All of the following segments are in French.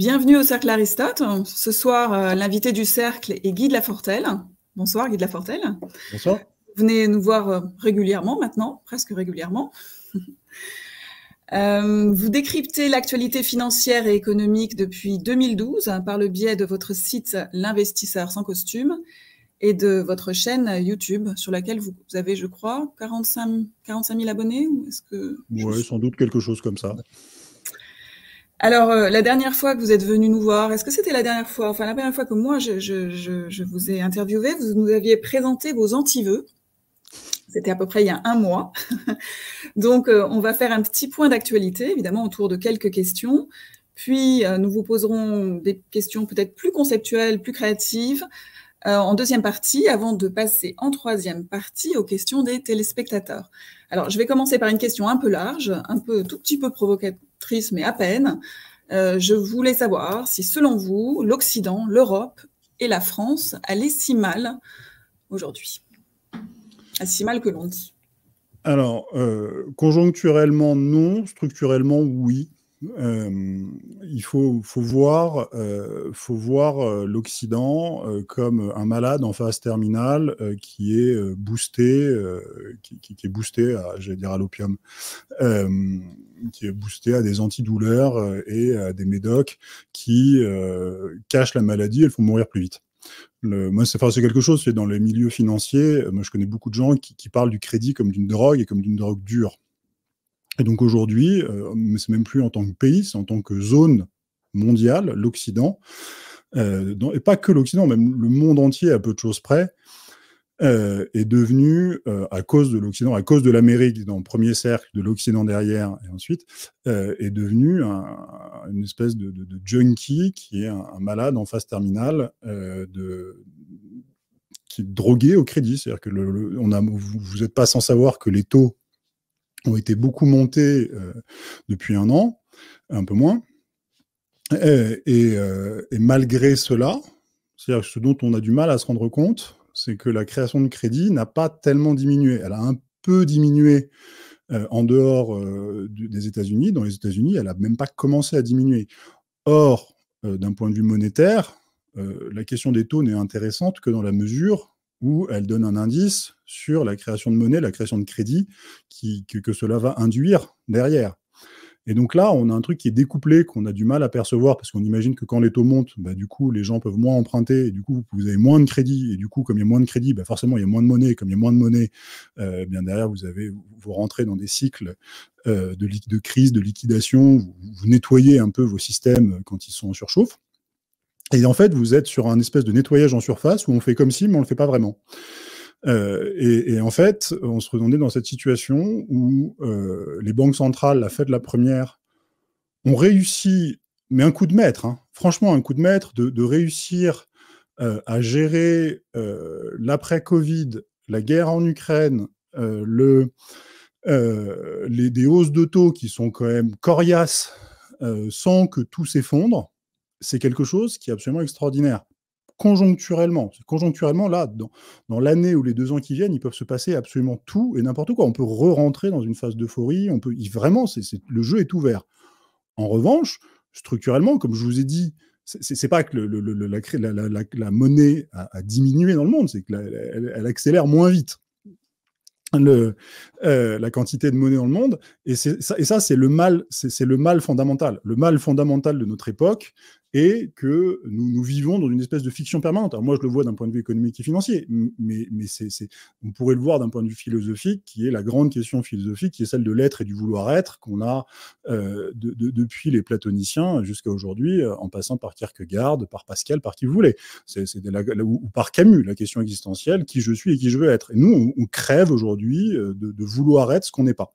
Bienvenue au Cercle Aristote. Ce soir, euh, l'invité du Cercle est Guy de Lafortelle. Bonsoir Guy de Lafortelle. Bonsoir. Vous venez nous voir euh, régulièrement maintenant, presque régulièrement. Euh, vous décryptez l'actualité financière et économique depuis 2012 hein, par le biais de votre site L'investisseur sans costume et de votre chaîne YouTube sur laquelle vous, avez, je crois, 45, 000 abonnés. Oui, que... sans doute quelque chose comme ça. Alors, euh, la dernière fois que vous êtes venu nous voir, est-ce que c'était la dernière fois, enfin la première fois que moi je, vous ai interviewé, vous nous aviez présenté vos anti-vœux. C'était à peu près il y a un mois. Donc, euh, on va faire un petit point d'actualité, évidemment, autour de quelques questions. Puis, euh, nous vous poserons des questions peut-être plus conceptuelles, plus créatives, en deuxième partie, avant de passer en troisième partie aux questions des téléspectateurs. Alors, je vais commencer par une question un peu large, un peu tout petit peu provocatrice mais à peine. Euh, je voulais savoir si, selon vous, l'Occident, l'Europe et la France allaient si mal aujourd'hui, ah, si mal que l'on dit. Alors, euh, conjoncturellement, non, structurellement, oui il faut, faut voir, voir l'Occident comme un malade en phase terminale qui est boosté, qui, est boosté à, j'allais dire à l'opium, qui est boosté à des antidouleurs et à des médocs qui cachent la maladie et le font mourir plus vite. Le, moi, c'est quelque chose, c'est dans les milieux financiers, moi je connais beaucoup de gens qui parlent du crédit comme d'une drogue et comme d'une drogue dure. Et donc aujourd'hui, euh, c'est même plus en tant que pays, c'est en tant que zone mondiale, l'Occident, euh, et pas que l'Occident, même le monde entier à peu de choses près, euh, est devenu, à cause de l'Occident, à cause de l'Amérique dans le premier cercle, de l'Occident derrière, et ensuite, est devenu une espèce de, junkie qui est un, malade en phase terminale, de, qui est drogué au crédit. C'est-à-dire que on a, vous n'êtes pas sans savoir que les taux ont été beaucoup montés euh, depuis un an, un peu moins. Et, euh, malgré cela, cest ce dont on a du mal à se rendre compte, c'est que la création de crédit n'a pas tellement diminué. Elle a un peu diminué euh, en dehors des États-Unis. Dans les États-Unis, elle n'a même pas commencé à diminuer. Or, d'un point de vue monétaire, la question des taux n'est intéressante que dans la mesure où elle donne un indice sur la création de monnaie, la création de crédit que, cela va induire derrière. Et donc là, on a un truc qui est découplé, qu'on a du mal à percevoir, parce qu'on imagine que quand les taux montent, bah, du coup, les gens peuvent moins emprunter, et du coup, vous avez moins de crédit, et du coup, comme il y a moins de crédit, bah, forcément, il y a moins de monnaie, et comme il y a moins de monnaie, euh, bien derrière, vous, avez, vous rentrez dans des cycles euh, de, crise, de liquidation, vous, vous, nettoyez un peu vos systèmes quand ils sont en surchauffe. Et en fait, vous êtes sur un espèce de nettoyage en surface où on fait comme si, mais on le fait pas vraiment. Euh, et, en fait, on se redondait dans cette situation où euh, les banques centrales, la Fed la première, ont réussi, mais un coup de maître, hein, franchement un coup de maître, de, réussir euh, à gérer l'après-Covid, la guerre en Ukraine, les, des hausses de taux qui sont quand même coriaces, sans que tout s'effondre c'est quelque chose qui est absolument extraordinaire. Conjoncturellement, conjoncturellement là, dans, l'année ou les deux ans qui viennent, ils peuvent se passer absolument tout et n'importe quoi. On peut re-rentrer dans une phase d'euphorie, on peut, vraiment, c'est, le jeu est ouvert. En revanche, structurellement, comme je vous ai dit, c'est pas que la, monnaie a, diminué dans le monde, c'est qu'elle elle accélère moins vite. Euh, la quantité de monnaie dans le monde. Et, ça, et ça, c'est le mal, c'est le mal fondamental. Le mal fondamental de notre époque, et que nous, nous, vivons dans une espèce de fiction permanente. Alors moi, je le vois d'un point de vue économique et financier, mais, mais c'est on pourrait le voir d'un point de vue philosophique, qui est la grande question philosophique, qui est celle de l'être et du vouloir être qu'on a euh, depuis les platoniciens jusqu'à aujourd'hui, euh, en passant par Kierkegaard, par Pascal, par qui vous voulez, c'est ou, par Camus, la question existentielle, qui je suis et qui je veux être. Et nous, on, crève aujourd'hui euh, de, de vouloir être ce qu'on n'est pas.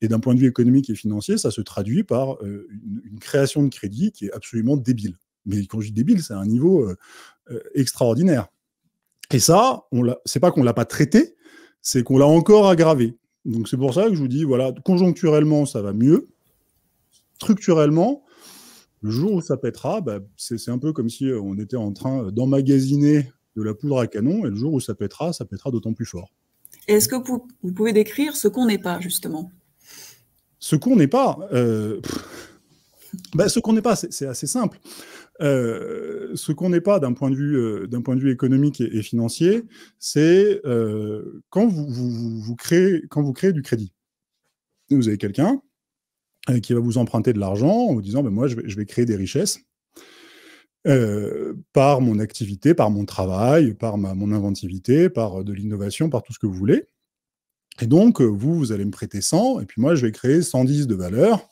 Et d'un point de vue économique et financier, ça se traduit par euh, une, création de crédit qui est absolument débile. Mais quand je dis débile, c'est un niveau euh, euh, extraordinaire. Et ça, c'est pas qu'on l'a pas traité, c'est qu'on l'a encore aggravé. Donc c'est pour ça que je vous dis, voilà, conjoncturellement, ça va mieux. Structurellement, le jour où ça pètera, bah, c'est un peu comme si on était en train d'emmagasiner de la poudre à canon, et le jour où ça pètera, ça pètera d'autant plus fort. Est-ce que vous, pouvez décrire ce qu'on n'est pas, justement Ce qu'on n'est pas euh, ben, Ce qu'on n'est pas, c'est assez simple. Euh, ce qu'on n'est pas d'un point, de vue, euh, point de vue économique et, financier, c'est quand, vous, créez, quand vous créez du crédit. Vous avez quelqu'un qui va vous emprunter de l'argent en vous disant ben, Moi, je vais créer des richesses euh, par mon activité, par mon travail, par ma, mon inventivité, par euh, de l'innovation, par tout ce que vous voulez. Et donc, euh, vous, vous allez me prêter 100, et puis moi, je vais créer 110 de valeur.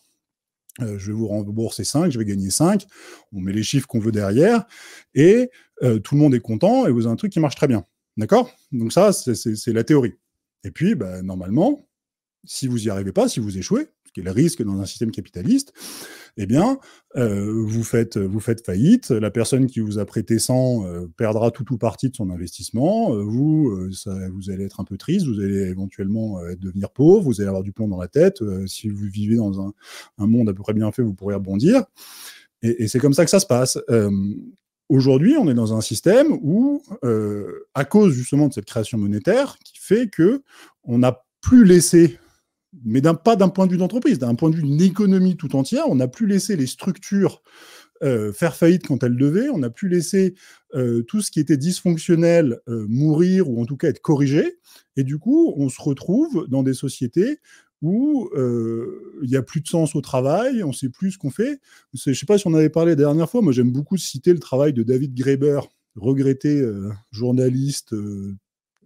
je vais vous rembourser 5, je vais gagner 5. On met les chiffres qu'on veut derrière, et tout le monde est content, et vous avez un truc qui marche très bien. D'accord Donc ça, c'est la théorie. Et puis, bah, normalement, si vous n'y arrivez pas, si vous échouez, le risque dans un système capitaliste, eh bien, euh, vous, faites, vous faites faillite, la personne qui vous a prêté 100 euh, perdra tout ou partie de son investissement, euh, vous, vous allez être un peu triste, vous allez éventuellement devenir pauvre, vous allez avoir du plomb dans la tête, si vous vivez dans un, monde à peu près bien fait, vous pourrez rebondir. Et, et c'est comme ça que ça se passe. Aujourd'hui, on est dans un système où, à cause justement de cette création monétaire, qui fait que on n'a plus laissé mais pas d'un point de vue d'entreprise, d'un point de vue d'une économie tout entière. On n'a plus laissé les structures euh, faire faillite quand elles devaient, on n'a plus laissé euh, tout ce qui était dysfonctionnel euh, mourir ou en tout cas être corrigé. Et du coup, on se retrouve dans des sociétés où il n'y a plus de sens au travail, on ne sait plus ce qu'on fait. Je ne sais pas si on avait parlé la dernière fois, moi j'aime beaucoup citer le travail de David Graeber, regretté journaliste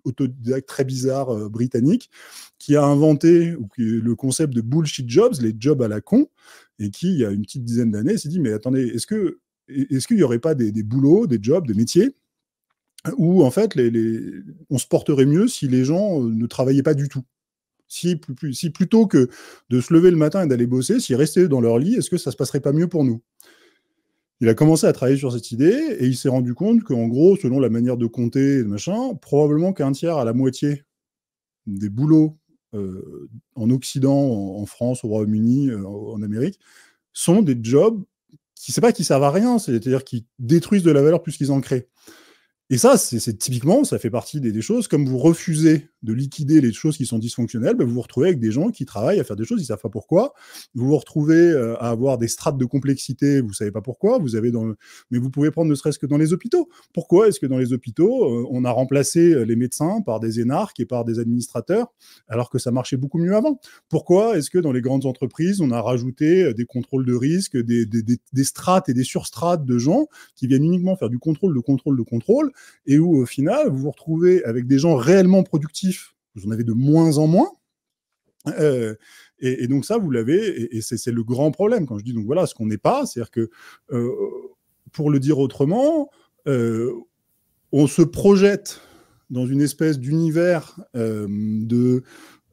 autodidacte très bizarre euh, britannique qui a inventé le concept de bullshit jobs, les jobs à la con, et qui, il y a une petite dizaine d'années, s'est dit, mais attendez, est-ce que est-ce qu'il n'y aurait pas des, boulots, des jobs, des métiers où en fait les, on se porterait mieux si les gens euh, ne travaillaient pas du tout si, si plutôt que de se lever le matin et d'aller bosser, s'ils restaient dans leur lit, est-ce que ça se passerait pas mieux pour nous il a commencé à travailler sur cette idée et il s'est rendu compte qu'en gros, selon la manière de compter, machin, probablement qu'un tiers à la moitié des boulots euh, en Occident, en, France, au Royaume-Uni, euh, en Amérique, sont des jobs qui, c'est pas qui servent à rien, c'est-à-dire qui détruisent de la valeur plus qu'ils en créent. Et ça, c'est typiquement, ça fait partie des, choses, comme vous refusez de liquider les choses qui sont dysfonctionnelles, bah, vous vous retrouvez avec des gens qui travaillent à faire des choses, ils ne savent pas pourquoi. Vous vous retrouvez euh, à avoir des strates de complexité, vous ne savez pas pourquoi. Vous avez dans Mais vous pouvez prendre ne serait-ce que dans les hôpitaux. Pourquoi est-ce que dans les hôpitaux, euh, on a remplacé euh, les médecins par des énarques et par des administrateurs, alors que ça marchait beaucoup mieux avant Pourquoi est-ce que dans les grandes entreprises, on a rajouté des contrôles de risque, des strates et des surstrates de gens qui viennent uniquement faire du contrôle, de contrôle, de contrôle, et où au final, vous vous retrouvez avec des gens réellement productifs vous en avez de moins en moins. Euh, et, donc ça, vous l'avez, et, c'est le grand problème quand je dis donc voilà ce qu'on n'est pas, c'est-à-dire que euh, pour le dire autrement, euh, on se projette dans une espèce d'univers de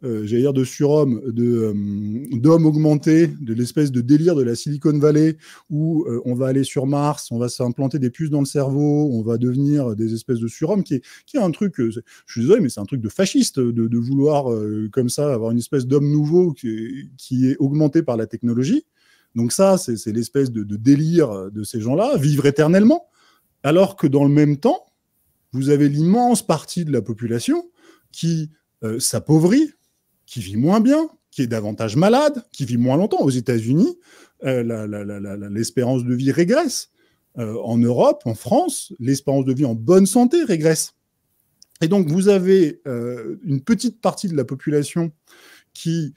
euh, j'allais dire de surhomme, de euh, d'homme augmenté, de l'espèce de délire de la Silicon Valley où euh, on va aller sur Mars, on va s'implanter des puces dans le cerveau, on va devenir des espèces de surhommes, qui est, qui est un truc, je suis désolé, mais c'est un truc de fasciste de, de vouloir comme ça avoir une espèce d'homme nouveau qui est, qui est, augmenté par la technologie. Donc ça, c'est l'espèce de, délire de ces gens-là, vivre éternellement, alors que dans le même temps, vous avez l'immense partie de la population qui s'appauvrit, qui vit moins bien, qui est davantage malade, qui vit moins longtemps. Aux États-Unis, euh, l'espérance de vie régresse. Euh, en Europe, en France, l'espérance de vie en bonne santé régresse. Et donc, vous avez euh, une petite partie de la population qui,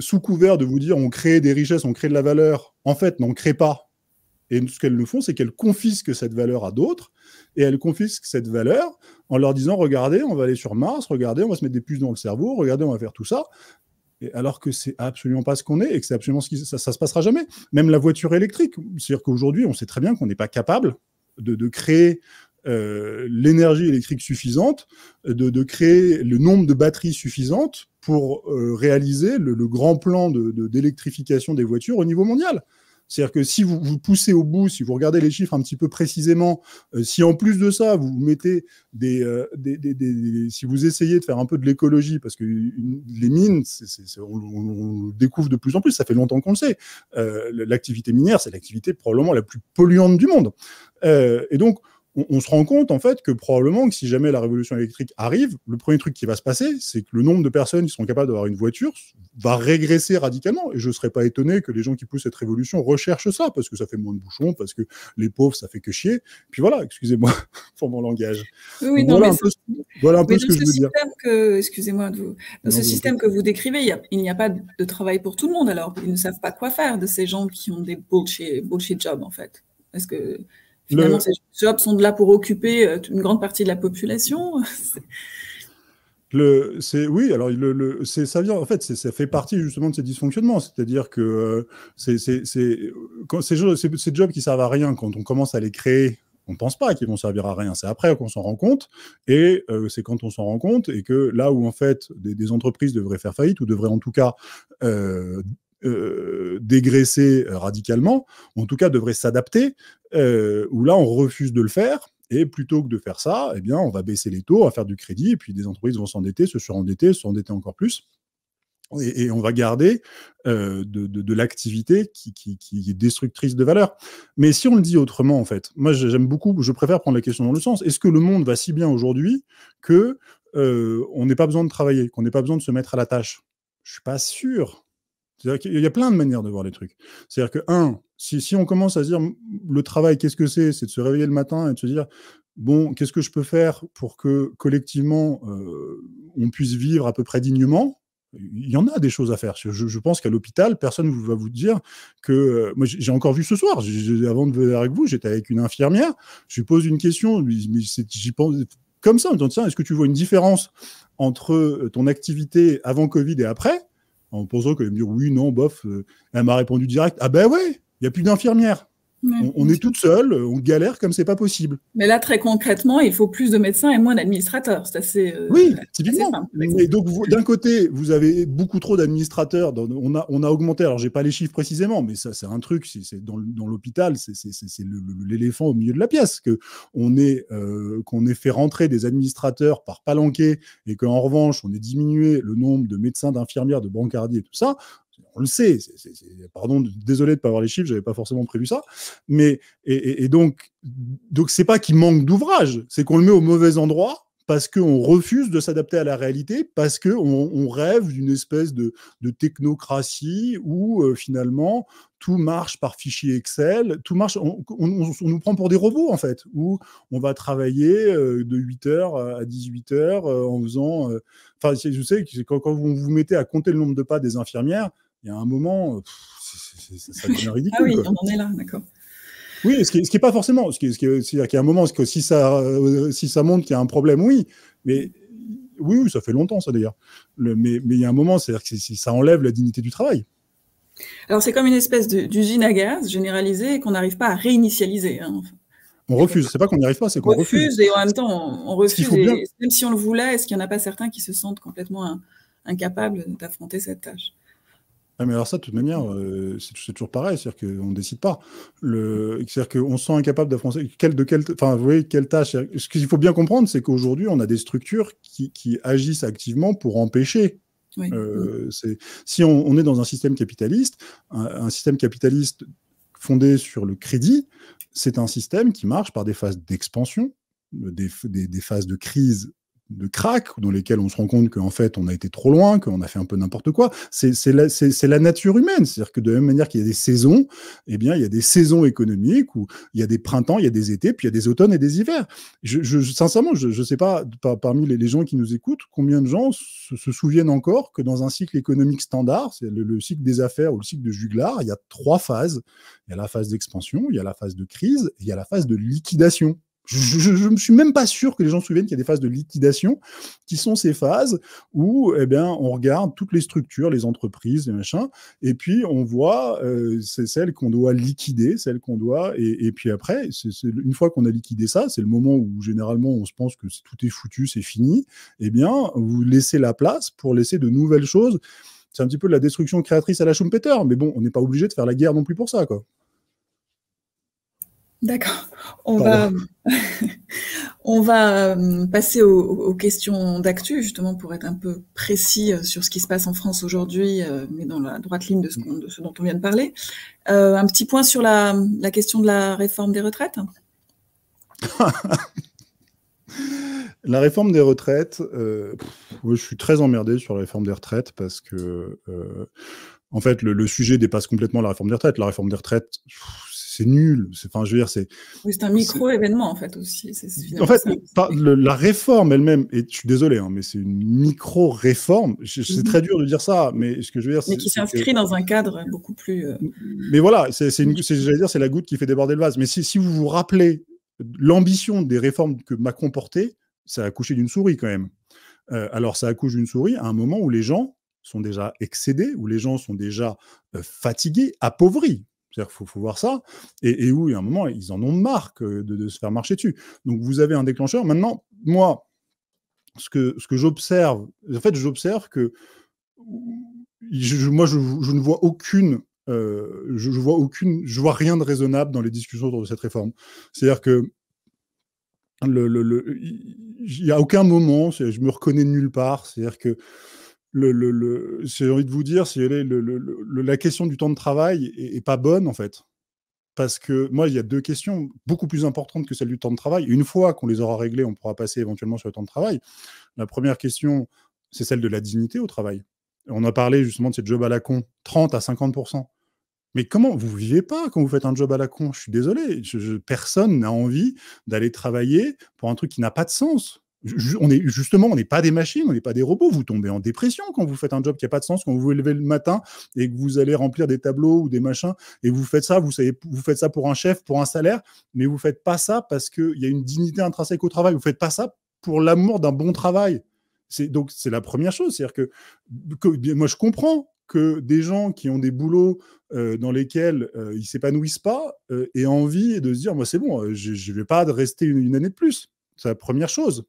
sous couvert de vous dire on crée des richesses, on crée de la valeur, en fait, n'en crée pas, et ce qu'elles nous font, c'est qu'elles confisquent cette valeur à d'autres, et elles confisquent cette valeur en leur disant, regardez, on va aller sur Mars, regardez, on va se mettre des puces dans le cerveau, regardez, on va faire tout ça. Et alors que c'est absolument pas ce qu'on est, et que c'est absolument ce qui, ça, se passera jamais. Même la voiture électrique, c'est-à-dire qu'aujourd'hui, on sait très bien qu'on n'est pas capable de, créer euh, l'énergie électrique suffisante, de, créer le nombre de batteries suffisantes pour euh, réaliser le, grand plan de, d'électrification des voitures au niveau mondial. C'est-à-dire que si vous vous poussez au bout, si vous regardez les chiffres un petit peu précisément, euh, si en plus de ça, vous mettez euh, des, Si vous essayez de faire un peu de l'écologie, parce que les mines, on, découvre de plus en plus, ça fait longtemps qu'on le sait. Euh, l'activité minière, c'est l'activité probablement la plus polluante du monde. et donc, on, se rend compte en fait que probablement que si jamais la révolution électrique arrive, le premier truc qui va se passer, c'est que le nombre de personnes qui seront capables d'avoir une voiture va régresser radicalement. Et je ne serais pas étonné que les gens qui poussent cette révolution recherchent ça, parce que ça fait moins de bouchons, parce que les pauvres, ça fait que chier. Puis voilà, excusez-moi pour mon langage. Oui, voilà, mais un peu, ce que je veux dire. Excusez-moi, dans ce système que vous décrivez, il n'y a pas de travail pour tout le monde, alors ils ne savent pas quoi faire de ces gens qui ont des bullshit, jobs, en fait. Est-ce que Finalement, ces jobs sont là pour occuper euh, une grande partie de la population. oui, alors ça vient en fait, ça fait partie justement de ces dysfonctionnements, c'est-à-dire que euh, ces jobs qui servent à rien quand on commence à les créer on ne pense pas qu'ils vont servir à rien. C'est après qu'on s'en rend compte, et euh, c'est quand on s'en rend compte, et que là où en fait des, entreprises devraient faire faillite, ou devraient en tout cas euh, dégraisser radicalement, en tout cas devrait s'adapter, ou euh, où là on refuse de le faire. Et plutôt que de faire ça, eh bien, on va baisser les taux, on va faire du crédit, et puis des entreprises vont s'endetter, se surendetter, s'endetter encore plus. Et, on va garder euh, de, l'activité qui, est destructrice de valeur. Mais si on le dit autrement, en fait, moi j'aime beaucoup, je préfère prendre la question dans le sens, est-ce que le monde va si bien aujourd'hui qu'on n'ait pas besoin de travailler, qu'on n'ait pas besoin de se mettre à la tâche Je suis pas sûr. Il y a plein de manières de voir les trucs. C'est-à-dire que, un, si, on commence à dire le travail, qu'est-ce que c'est C'est de se réveiller le matin et de se dire bon, qu'est-ce que je peux faire pour que collectivement euh, on puisse vivre à peu près dignement il y en a des choses à faire. Je, pense qu'à l'hôpital, personne ne va vous dire que. Euh, moi, j'ai encore vu ce soir, avant de venir avec vous, j'étais avec une infirmière, je lui pose une question, mais j'y pense comme ça, en disant tiens, est-ce que tu vois une différence entre euh, ton activité avant Covid et après en pensant qu'elle me dire oui, non, bof. Euh, elle m'a répondu direct Ah ben oui, il n'y a plus d'infirmière. On, est toute seule, on galère comme c'est pas possible. Mais là, très concrètement, il faut plus de médecins et moins d'administrateurs. C'est assez. Euh, oui, typiquement. d'un côté, vous avez beaucoup trop d'administrateurs. On a, augmenté, alors j'ai pas les chiffres précisément, mais ça, c'est un truc. C'est dans, l'hôpital, c'est l'éléphant au milieu de la pièce. Que on euh, qu'on ait fait rentrer des administrateurs par palanquet et qu'en revanche, on ait diminué le nombre de médecins, d'infirmières, de brancardiers et tout ça on le sait. pardon, désolé de ne pas avoir les chiffres, je n'avais pas forcément prévu ça. Mais et, donc, donc c'est pas qu'il manque d'ouvrage, c'est qu'on le met au mauvais endroit parce qu'on refuse de s'adapter à la réalité, parce qu'on on rêve d'une espèce de, technocratie où euh, finalement tout marche par fichier Excel, tout marche, on, nous prend pour des robots en fait, où on va travailler euh, de 8h à 18h euh, en faisant... Enfin, je sais que quand, quand, vous vous mettez à compter le nombre de pas des infirmières, il y a un moment, euh, ça devient ridicule. ah oui, on en est là, d'accord. Oui, ce qui n'est pas forcément. c'est-à-dire qu'il y a un moment, que si ça, euh, si montre qu'il y a un problème, oui. Mais oui, ça fait longtemps, ça d'ailleurs. mais, il y a un moment, c'est-à-dire que ça enlève la dignité du travail. Alors, c'est comme une espèce d'usine à gaz généralisée qu'on n'arrive pas à réinitialiser. Hein. On refuse, c'est pas qu'on n'y arrive pas, c'est qu'on refuse. refuse. Et en même temps, on, refuse. Et Même si on le voulait, est-ce qu'il n'y en a pas certains qui se sentent complètement incapables d'affronter cette tâche ah, mais alors ça, de toute manière, euh, c'est toujours pareil, c'est-à-dire qu'on ne décide pas. Le... C'est-à-dire qu'on se sent incapable d'affronter... Quelle, de Enfin, vous voyez, quelle tâche... Ce qu'il faut bien comprendre, c'est qu'aujourd'hui, on a des structures qui, qui agissent activement pour empêcher euh, si on, est dans un système capitaliste, un, système capitaliste fondé sur le crédit, c'est un système qui marche par des phases d'expansion, des, des, des, phases de crise de craques dans lesquels on se rend compte qu'en fait, on a été trop loin, qu'on a fait un peu n'importe quoi. C'est la, nature humaine. C'est-à-dire que de la même manière qu'il y a des saisons, eh bien, il y a des saisons économiques où il y a des printemps, il y a des étés, puis il y a des automnes et des hivers. Je, sincèrement, je ne sais pas, parmi les, gens qui nous écoutent, combien de gens se, souviennent encore que dans un cycle économique standard, c'est le, cycle des affaires ou le cycle de juglar, il y a trois phases. Il y a la phase d'expansion, il y a la phase de crise, il y a la phase de liquidation. Je ne suis même pas sûr que les gens se souviennent qu'il y a des phases de liquidation, qui sont ces phases où eh bien, on regarde toutes les structures, les entreprises, les machins, et puis on voit, euh, c'est celles qu'on doit liquider, celles qu'on doit, et, puis après, une fois qu'on a liquidé ça, c'est le moment où généralement on se pense que tout est foutu, c'est fini, eh bien, vous laissez la place pour laisser de nouvelles choses. C'est un petit peu de la destruction créatrice à la Schumpeter, mais bon, on n'est pas obligé de faire la guerre non plus pour ça, quoi. D'accord. On va, euh, passer aux, questions d'actu, justement, pour être un peu précis euh, sur ce qui se passe en France aujourd'hui, euh, mais dans la droite ligne de ce, dont on vient de parler. un petit point sur la, question de la réforme des retraites. la réforme des retraites, je suis très emmerdé sur la réforme des retraites parce que en fait, le, le, sujet dépasse complètement la réforme des retraites. La réforme des retraites, c'est nul. Enfin, je veux dire, c'est. Oui, c'est un micro-événement, en fait, aussi. en fait, la réforme elle-même, et je suis désolé, hein, mais c'est une micro-réforme. C'est mhm. très dur de dire ça, mais ce que je veux dire. c'est… Mais qui s'inscrit dans un cadre beaucoup plus. Euh, mais voilà, c'est dire, c'est la goutte qui fait déborder le vase. Mais si, si vous vous rappelez l'ambition des réformes que Macron portait, ça a accouché d'une souris quand même. Euh, alors, ça accouche d'une souris à un moment où les gens sont déjà excédés, où les gens sont déjà euh, fatigués, appauvris. C'est-à-dire qu'il faut, voir ça. Et, il où, a un moment, ils en ont marre de, se faire marcher dessus. Donc, vous avez un déclencheur. Maintenant, moi, ce que, j'observe, en fait, j'observe que moi, je, ne vois aucune. Euh, je, vois aucune, je vois rien de raisonnable dans les discussions autour de cette réforme. C'est-à-dire que n'y a aucun moment, je me reconnais nulle part. C'est-à-dire que le, j'ai envie de vous dire, si la question du temps de travail est, pas bonne en fait, parce que moi il y a deux questions beaucoup plus importantes que celle du temps de travail. Une fois qu'on les aura réglées, on pourra passer éventuellement sur le temps de travail. La première question, c'est celle de la dignité au travail. On a parlé justement de ces jobs à la con, 30 à 50 mais comment vous vivez pas quand vous faites un job à la con Je suis désolé, personne n'a envie d'aller travailler pour un truc qui n'a pas de sens on est justement, on n'est pas des machines, on n'est pas des robots. Vous tombez en dépression quand vous faites un job qui n'a pas de sens, quand vous vous levez le matin et que vous allez remplir des tableaux ou des machins et vous faites ça, vous savez, vous faites ça pour un chef, pour un salaire, mais vous faites pas ça parce qu'il y a une dignité intrinsèque au travail. Vous faites pas ça pour l'amour d'un bon travail. donc c'est la première chose, c'est-à-dire que, moi je comprends que des gens qui ont des boulots euh, dans lesquels euh, ils s'épanouissent pas euh, aient envie de se dire moi c'est bon, je ne vais pas rester une, une année de plus. C'est la première chose.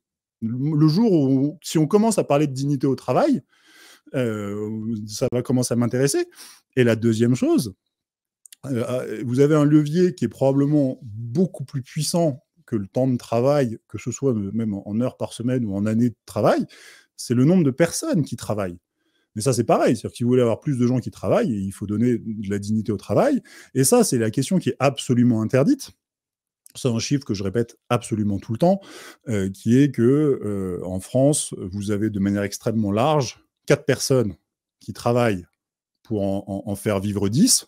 Le jour où, si on commence à parler de dignité au travail, euh, ça va commencer à m'intéresser. Et la deuxième chose, euh, ah, vous avez un levier qui est probablement beaucoup plus puissant que le temps de travail, que ce soit même en heures par semaine ou en années de travail, c'est le nombre de personnes qui travaillent. Mais ça, c'est pareil. C'est-à-dire qu'il avoir plus de gens qui travaillent, il faut donner de la dignité au travail. Et ça, c'est la question qui est absolument interdite c'est un chiffre que je répète absolument tout le temps, euh, qui est que euh, en France, vous avez de manière extrêmement large quatre personnes qui travaillent pour en, faire vivre 10.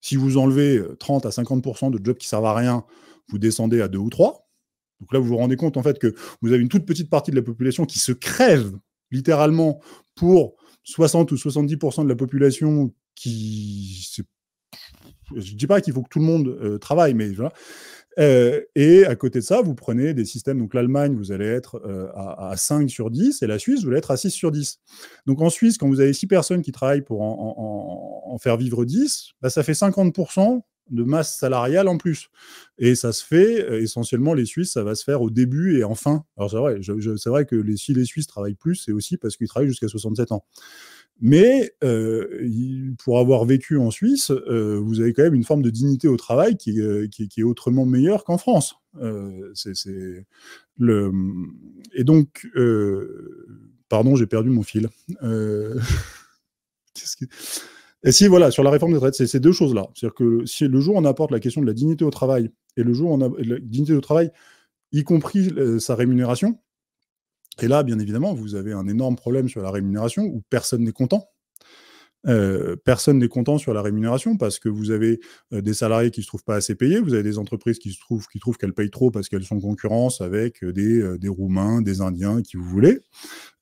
Si vous enlevez 30 euh, à 50 de jobs qui servent à rien, vous descendez à deux ou trois. Donc là, vous vous rendez compte en fait que vous avez une toute petite partie de la population qui se crève littéralement pour 60 ou 70 de la population qui. Je ne dis pas qu'il faut que tout le monde travaille, mais voilà. Euh, et à côté de ça, vous prenez des systèmes, donc l'Allemagne, vous allez être euh, à, 5 sur 10, et la Suisse, vous allez être à 6 sur 10. Donc en Suisse, quand vous avez 6 personnes qui travaillent pour en, faire vivre 10, bah, ça fait 50% de masse salariale en plus. Et ça se fait, euh, essentiellement, les Suisses, ça va se faire au début et en fin. Alors c'est vrai, c'est vrai que les, si les Suisses travaillent plus, c'est aussi parce qu'ils travaillent jusqu'à 67 ans. Mais euh, pour avoir vécu en Suisse, euh, vous avez quand même une forme de dignité au travail qui, euh, est, autrement meilleure qu'en France. Et donc, pardon, j'ai perdu mon fil. Et si, voilà, sur la réforme des retraites, c'est ces deux choses-là. C'est-à-dire que si le jour on apporte la question de la dignité au travail, et le jour on a la dignité au travail, y compris sa rémunération, et là, bien évidemment, vous avez un énorme problème sur la rémunération où personne n'est content. Euh, personne n'est content sur la rémunération parce que vous avez euh, des salariés qui se trouvent pas assez payés, vous avez des entreprises qui se trouvent qui trouvent qu'elles payent trop parce qu'elles sont en concurrence avec euh, des, des, Roumains, des Indiens, qui vous voulez,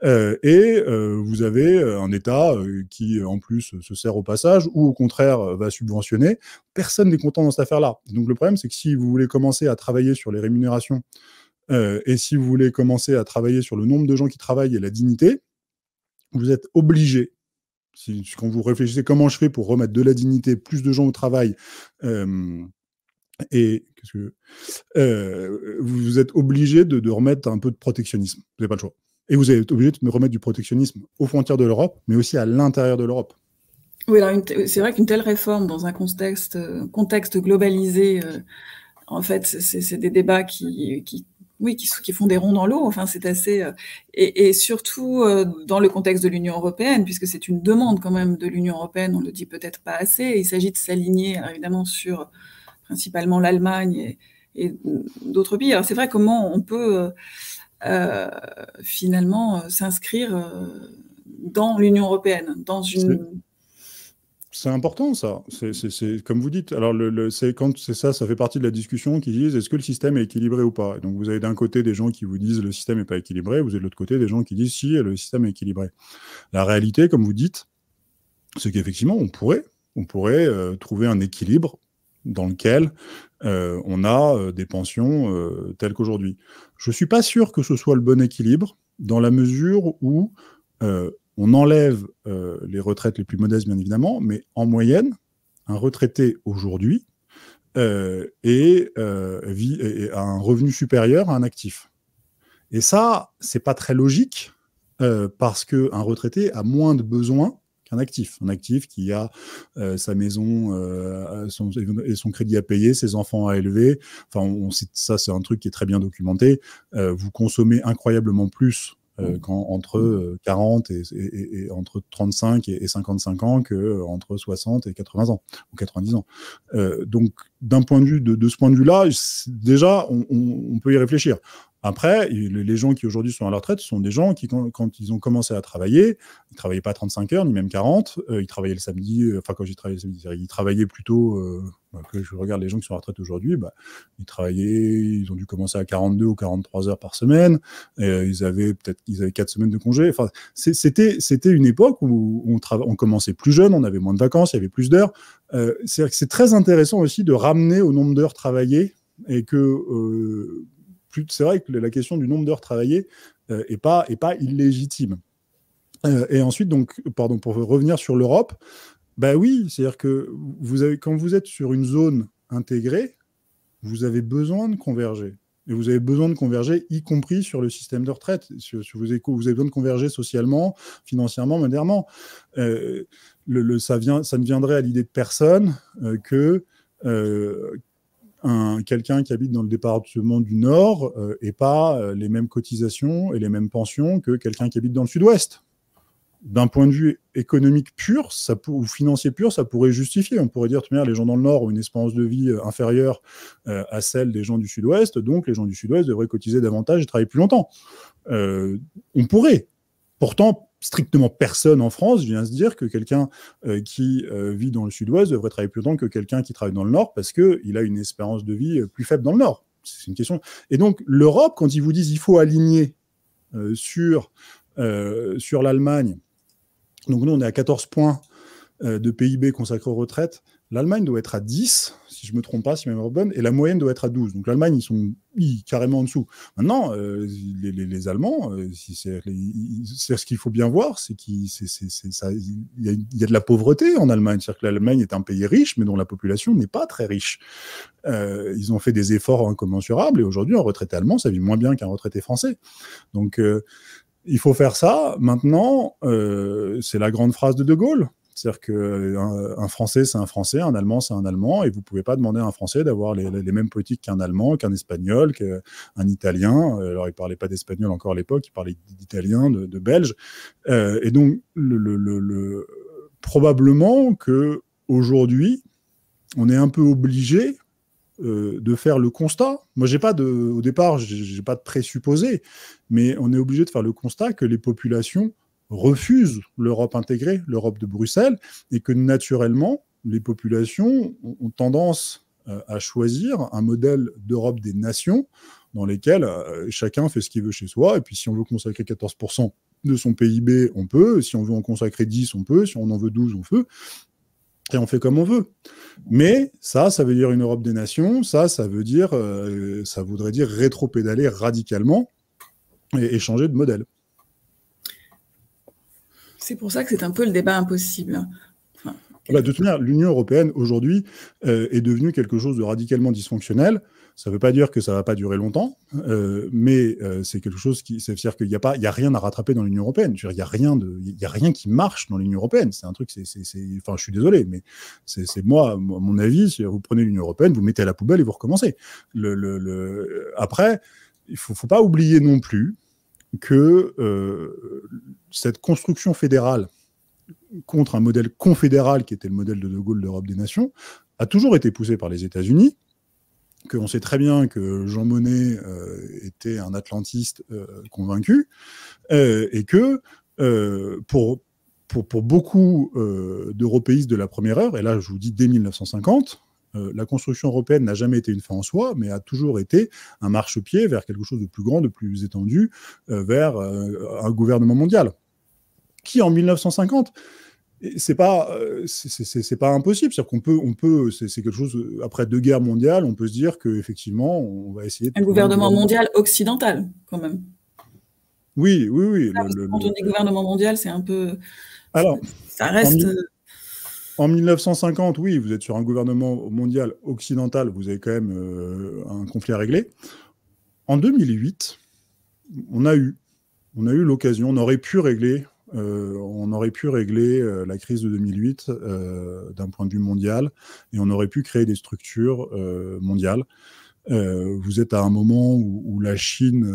et vous avez un État qui en plus se sert au passage ou au contraire va subventionner. Personne n'est content dans cette affaire-là. Donc le problème c'est que si vous voulez commencer à travailler sur les rémunérations euh, et si vous voulez commencer à travailler sur le nombre de gens qui travaillent et la dignité, vous êtes obligé, quand vous réfléchissez comment je fais pour remettre de la dignité, plus de gens au travail, euh, et euh, vous êtes obligé de, remettre un peu de protectionnisme. Vous n'avez pas le choix. Et vous êtes obligé de remettre du protectionnisme aux frontières de l'Europe, mais aussi à l'intérieur de l'Europe. Oui, c'est vrai qu'une telle réforme dans un contexte, contexte globalisé, en fait, c'est des débats qui oui, qui, font des ronds dans l'eau. Enfin, c'est assez euh, et, surtout euh, dans le contexte de l'Union européenne, puisque c'est une demande quand même de l'Union européenne. On le dit peut-être pas assez. Il s'agit de s'aligner euh, évidemment sur principalement l'Allemagne et, d'autres pays. Alors c'est vrai comment on peut finalement s'inscrire dans l'Union européenne, dans une c'est important ça. C'est comme vous dites. Alors c'est quand c'est ça, ça fait partie de la discussion qui disent est-ce que le système est équilibré ou pas. donc vous avez d'un côté des gens qui vous disent le système n'est pas équilibré, vous avez de l'autre côté des gens qui disent si le système est équilibré. La réalité, comme vous dites, c'est qu'effectivement on pourrait, on pourrait euh, trouver un équilibre dans lequel euh, on a euh, des pensions telles qu'aujourd'hui. Je suis pas sûr que ce soit le bon équilibre dans la mesure où on enlève euh, les retraites les plus modestes, bien évidemment, mais en moyenne, un retraité aujourd'hui euh, euh, a un revenu supérieur à un actif. Et ça, c'est pas très logique parce qu'un retraité a moins de besoins qu'un actif. Un actif qui a sa maison son, et son crédit à payer, ses enfants à élever. Enfin, on, ça, c'est un truc qui est très bien documenté. vous consommez incroyablement plus euh, mm. quand, entre 40 mm. euh, et, et, et, entre 35 et 55 ans que euh, entre 60 et 80 ans ou 90 ans. Euh, donc d'un point de vue de, de ce point de vue-là, déjà on, on, peut y réfléchir. Après, les gens qui aujourd'hui sont à la retraite, ce sont des gens qui, quand, ils ont commencé à travailler, ils ne travaillaient pas 35 heures, ni même 40. Euh, ils travaillaient le samedi, euh, enfin, quand j'ai travaillé le samedi, ils travaillaient plutôt, euh, je regarde les gens qui sont à la retraite aujourd'hui, bah, ils travaillaient, ils ont dû commencer à 42 ou 43 heures par semaine. ils avaient peut-être ils avaient 4 semaines de congés. Enfin, c'était une époque où on, on commençait plus jeune, on avait moins de vacances, il y avait plus d'heures. C'est très intéressant aussi de ramener au nombre d'heures travaillées et que c'est vrai que la question du nombre d'heures travaillées n'est euh, pas, est pas illégitime. Euh, et ensuite, donc, pardon, pour revenir sur l'Europe, bah oui, c'est-à-dire que vous avez, quand vous êtes sur une zone intégrée, vous avez besoin de converger. Et vous avez besoin de converger, y compris sur le système de retraite. Sur vous, avez, vous, avez, besoin de converger socialement, financièrement, modèrement. Euh, le, ça, vient, ça, ne viendrait à l'idée de personne que, quelqu'un qui habite dans le département du Nord euh, et pas euh, les mêmes cotisations et les mêmes pensions que quelqu'un qui habite dans le Sud-Ouest d'un point de vue économique pur, ou financier pur, ça pourrait justifier. On pourrait dire, que les gens dans le Nord ont une espérance de vie euh, inférieure à celle des gens du Sud-Ouest, donc les gens du Sud-Ouest devraient cotiser davantage et travailler plus longtemps. on pourrait. Pourtant, strictement personne en France vient se dire que quelqu'un euh, qui euh, vit dans le sud-ouest devrait travailler plus longtemps que quelqu'un qui travaille dans le nord parce qu'il a une espérance de vie euh, plus faible dans le nord. C'est une question. Et donc, l'Europe, quand ils vous disent il faut aligner sur, sur l'Allemagne, donc nous, on est à 14 points de PIB consacré aux retraites, L'Allemagne doit être à 10, si je ne me trompe pas, si ma mémoire bonne, et la moyenne doit être à 12. Donc l'Allemagne, ils sont carrément en dessous. Maintenant, euh, les, Allemands, euh, c'est ce qu'il faut bien voir, c'est qu'il y, a de la pauvreté en Allemagne. C'est-à-dire que l'Allemagne est un pays riche, mais dont la population n'est pas très riche. Euh, ils ont fait des efforts incommensurables, et aujourd'hui, un retraité allemand, ça vit moins bien qu'un retraité français. Donc il faut faire ça. Maintenant, c'est la grande phrase de De Gaulle. C'est-à-dire qu'un euh, un Français, c'est un Français, un Allemand, c'est un Allemand, et vous ne pouvez pas demander à un Français d'avoir les, mêmes politiques qu'un Allemand, qu'un Espagnol, qu'un Italien. Alors, il ne parlait pas d'Espagnol encore à l'époque, il parlait d'Italien, de, Belge. Euh, et donc, probablement que aujourd'hui, on est un peu obligé, euh, de faire le constat. Moi, j'ai pas de, au départ, n'ai pas de présupposé, mais on est obligé de faire le constat que les populations refusent l'Europe intégrée, l'Europe de Bruxelles, et que naturellement, les populations ont tendance euh, à choisir un modèle d'Europe des nations dans lesquelles euh, chacun fait ce qu'il veut chez soi, et puis si on veut consacrer 14% de son PIB, on peut, si on veut en consacrer 10, on peut, si on en veut 12, on peut, et on fait comme on veut. Mais ça, ça veut dire une Europe des nations, ça, ça veut dire, euh, ça voudrait dire rétro-pédaler radicalement et changer de modèle. C'est pour ça que c'est un peu le débat impossible. Ah bah, de toute manière, l'Union européenne aujourd'hui euh, est devenue quelque chose de radicalement dysfonctionnel. Ça ne veut pas dire que ça ne va pas durer longtemps, euh, mais euh, c'est quelque chose qui, c'est-à-dire qu'il n'y a rien à rattraper dans l'Union européenne. Il n'y a rien rien qui marche dans l'Union européenne. C'est un truc, enfin, je suis désolé, mais c'est, moi, mon avis. Si vous prenez l'Union européenne, vous mettez à la poubelle et vous recommencez. Après, il ne faut pas oublier non plus que cette construction fédérale contre un modèle confédéral qui était le modèle de De Gaulle, d'Europe des nations, a toujours été poussée par les États-Unis, On sait très bien que Jean Monnet euh, était un atlantiste euh, convaincu, euh, et que pour, pour, beaucoup d'européistes de la première heure, et là je vous dis dès 1950, euh, la construction européenne n'a jamais été une fin en soi, mais a toujours été un marchepied vers quelque chose de plus grand, de plus étendu, euh, vers euh, un gouvernement mondial. Qui en 1950 c'est pas c'est pas impossible c'est qu'on peut on peut c'est quelque chose après deux guerres mondiales on peut se dire que effectivement on va essayer de un gouvernement mondial occidental quand même oui oui oui quand on dit gouvernement mondial c'est un peu alors ça reste en 1950, oui, vous êtes sur un gouvernement mondial occidental, vous avez quand même euh, un conflit à régler. En 2008, on a eu, on a eu l'occasion, on aurait pu régler, euh, euh, la crise de 2008 d'un point de vue mondial, et on aurait pu créer des structures mondiales. vous êtes à un moment où, la Chine,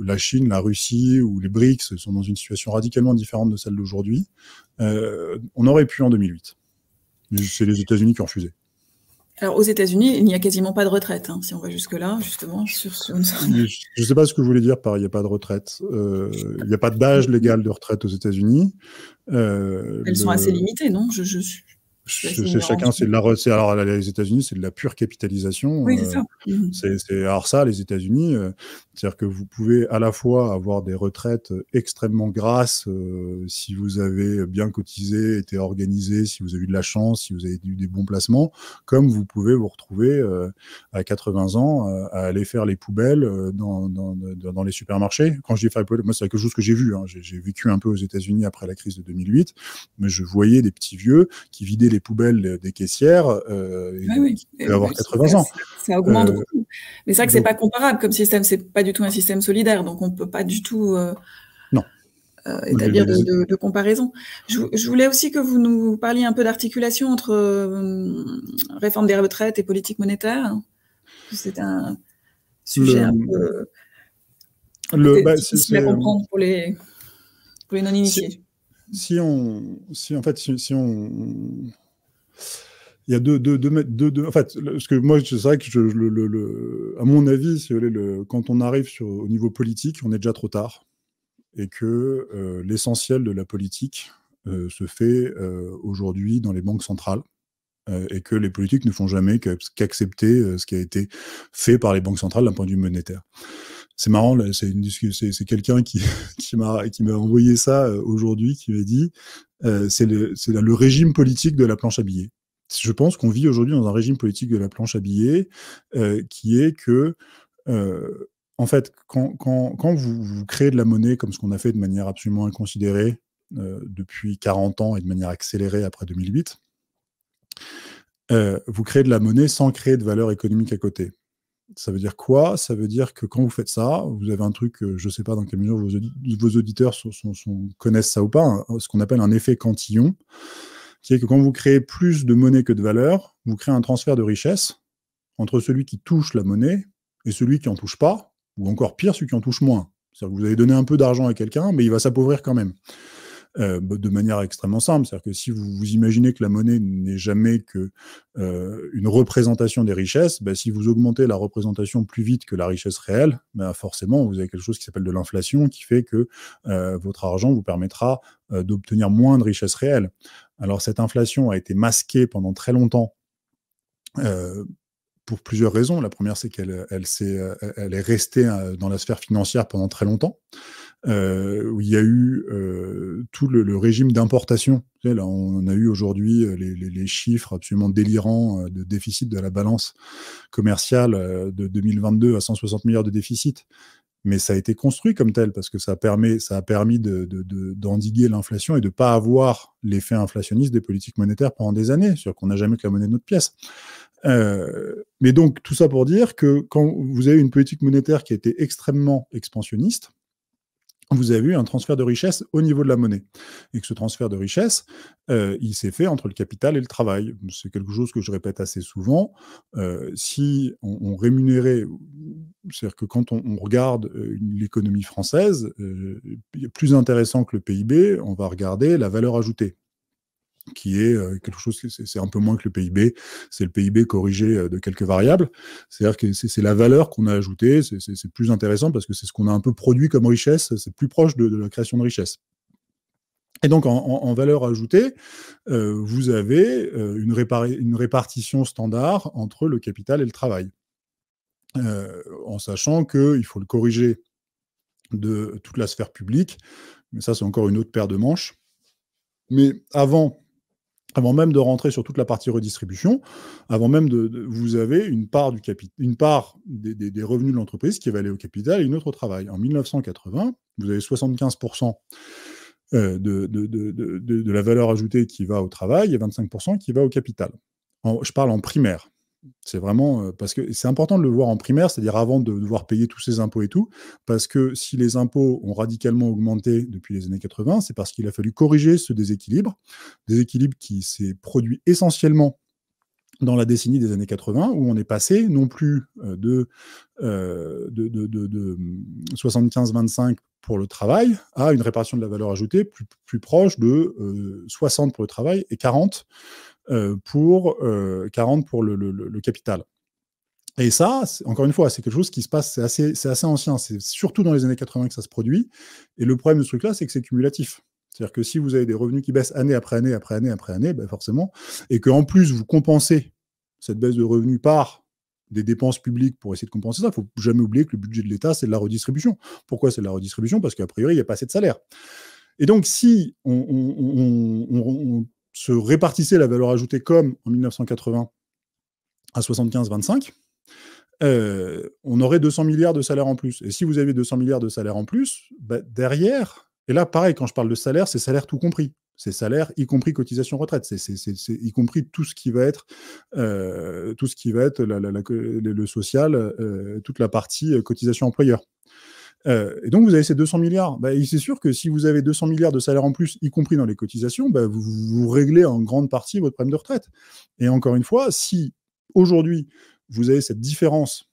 la Russie ou les BRICS sont dans une situation radicalement différente de celle d'aujourd'hui. on aurait pu en 2008. C'est les États-Unis qui ont refusé. Alors, aux États-Unis, il n'y a quasiment pas de retraite, hein, si on va jusque-là, justement, sur ce... Je ne sais pas ce que vous voulez dire par il n'y a pas de retraite. Euh, il n'y a pas d'âge légal de retraite aux États-Unis. Euh, Elles sont assez limitées, non je, je, c'est chacun, c'est de la. Alors, les États-Unis, c'est de la pure capitalisation. Oui, euh, ça. Mmh. c'est alors ça, les États-Unis, euh, c'est-à-dire que vous pouvez à la fois avoir des retraites euh, extrêmement grasses si vous avez bien cotisé, été organisé, si vous avez eu de la chance, si vous avez eu des bons placements, comme vous pouvez vous retrouver à 80 ans à aller faire les poubelles dans, dans, dans, les supermarchés. Quand je dis faire les poubelles, moi, c'est quelque chose que j'ai vu. Hein. J'ai vécu un peu aux États-Unis après la crise de 2008, mais je voyais des petits vieux qui vidaient des poubelles des caissières, euh, il avoir 80 ans. Ça, augmente euh, beaucoup. Mais c'est vrai que c'est pas comparable comme système, c'est pas du tout un système solidaire, donc on peut pas du tout euh, non. établir de, comparaison. Je, voulais aussi que vous nous parliez un peu d'articulation entre réforme des retraites et politique monétaire. C'est un sujet un peu le, bah, comprendre pour les, non-initiés si on, si en fait, si on, il y a deux, deux, en fait, que moi, c'est vrai que je, à mon avis, quand on arrive au niveau politique, on est déjà trop tard et que euh, l'essentiel de la politique euh, se fait euh, aujourd'hui dans les banques centrales et que les politiques ne font jamais qu'accepter ce qui a été fait par les banques centrales d'un point de vue monétaire. C'est marrant, c'est quelqu'un qui, qui m'a envoyé ça aujourd'hui, qui m'a dit c'est le régime politique de la planche à billets je pense qu'on vit aujourd'hui dans un régime politique de la planche à billets euh, qui est que, euh, en fait, quand, quand, quand vous, créez de la monnaie comme ce qu'on a fait de manière absolument inconsidérée euh, depuis 40 ans et de manière accélérée après 2008, vous créez de la monnaie sans créer de valeur économique à côté. Ça veut dire quoi Ça veut dire que quand vous faites ça, vous avez un truc, je ne sais pas dans quelle mesure vos, auditeurs sont, connaissent ça ou pas, hein, ce qu'on appelle un effet cantillon c'est que quand vous créez plus de monnaie que de valeur, vous créez un transfert de richesse entre celui qui touche la monnaie et celui qui n'en touche pas, ou encore pire, celui qui en touche moins. cest que vous avez donné un peu d'argent à quelqu'un, mais il va s'appauvrir quand même. Euh, bah, de manière extrêmement simple. C'est-à-dire que si vous, vous imaginez que la monnaie n'est jamais que euh, une représentation des richesses, bah, si vous augmentez la représentation plus vite que la richesse réelle, bah, forcément, vous avez quelque chose qui s'appelle de l'inflation, qui fait que euh, votre argent vous permettra d'obtenir moins de richesses réelles. Alors cette inflation a été masquée pendant très longtemps pour plusieurs raisons. La première, c'est qu'elle elle est restée dans la sphère financière pendant très longtemps euh, où il y a eu euh, tout le, régime d'importation. Là, on a eu aujourd'hui euh, les, les, chiffres absolument délirants euh, de déficit de la balance commerciale de 2022 à 160 milliards de déficit. Mais ça a été construit comme tel parce que ça, permet, ça a permis d'endiguer de, de, l'inflation et de ne pas avoir l'effet inflationniste des politiques monétaires pendant des années. sur qu'on n'a jamais que la monnaie de notre pièce. Euh, mais donc, tout ça pour dire que quand vous avez une politique monétaire qui a été extrêmement expansionniste, vous avez eu un transfert de richesse au niveau de la monnaie. Et que ce transfert de richesse, euh, il s'est fait entre le capital et le travail. C'est quelque chose que je répète assez souvent. Euh, si on, rémunérait, c'est-à-dire que quand on, regarde euh, l'économie française, plus intéressant que le PIB, on va regarder la valeur ajoutée qui est euh, quelque chose, c'est un peu moins que le PIB, c'est le PIB corrigé euh, de quelques variables. C'est-à-dire que c'est la valeur qu'on a ajoutée, c'est plus intéressant parce que c'est ce qu'on a un peu produit comme richesse, c'est plus proche de, la création de richesse. Et donc en, valeur ajoutée, euh, vous avez une, une répartition standard entre le capital et le travail, en sachant qu'il faut le corriger de toute la sphère publique, mais ça c'est encore une autre paire de manches. Mais avant avant même de rentrer sur toute la partie redistribution, avant même de, vous avez une part, du une part des, revenus de l'entreprise qui va aller au capital et une autre au travail. En 1980, vous avez 75% euh, de, de, la valeur ajoutée qui va au travail et 25% qui va au capital. je parle en primaire. C'est vraiment euh, parce que c'est important de le voir en primaire, c'est-à-dire avant de devoir payer tous ces impôts et tout, parce que si les impôts ont radicalement augmenté depuis les années 80, c'est parce qu'il a fallu corriger ce déséquilibre, déséquilibre qui s'est produit essentiellement dans la décennie des années 80, où on est passé non plus euh, de, 75-25 euh, hum, pour le travail à une répartition de la valeur ajoutée plus, proche de 60 pour le travail et 40 euh, pour 40 euh, pour le, capital. Et ça, encore une fois, c'est quelque chose qui se passe, c'est assez, assez, ancien, c'est surtout dans les années 80 que ça se produit. Et le problème de ce truc-là, c'est que c'est cumulatif. C'est-à-dire que si vous avez des revenus qui baissent année après année, après année, après année, ben, forcément, et qu'en plus vous compensez cette baisse de revenus par des dépenses publiques pour essayer de compenser ça, il ne faut jamais oublier que le budget de l'État, c'est de la redistribution. Pourquoi c'est de la redistribution Parce qu'a priori, il n'y a pas assez de salaire. Et donc, si on, on, on se répartissait la valeur ajoutée comme en 1980 à 75-25, euh, on aurait 200 milliards de salaires en plus. Et si vous avez 200 milliards de salaires en plus, bah, derrière, et là, pareil, quand je parle de salaire, c'est salaire tout compris. C'est salaire, y compris cotisation retraite, c'est y compris tout ce qui va être, euh, tout ce qui va être le, social, euh, toute la partie cotisation employeur. Euh, et donc, vous avez ces 200 milliards. Bah, c'est sûr que si vous avez 200 milliards de salaires en plus, y compris dans les cotisations, bah, vous, vous, réglez en grande partie votre prime de retraite. Et encore une fois, si aujourd'hui, vous avez cette différence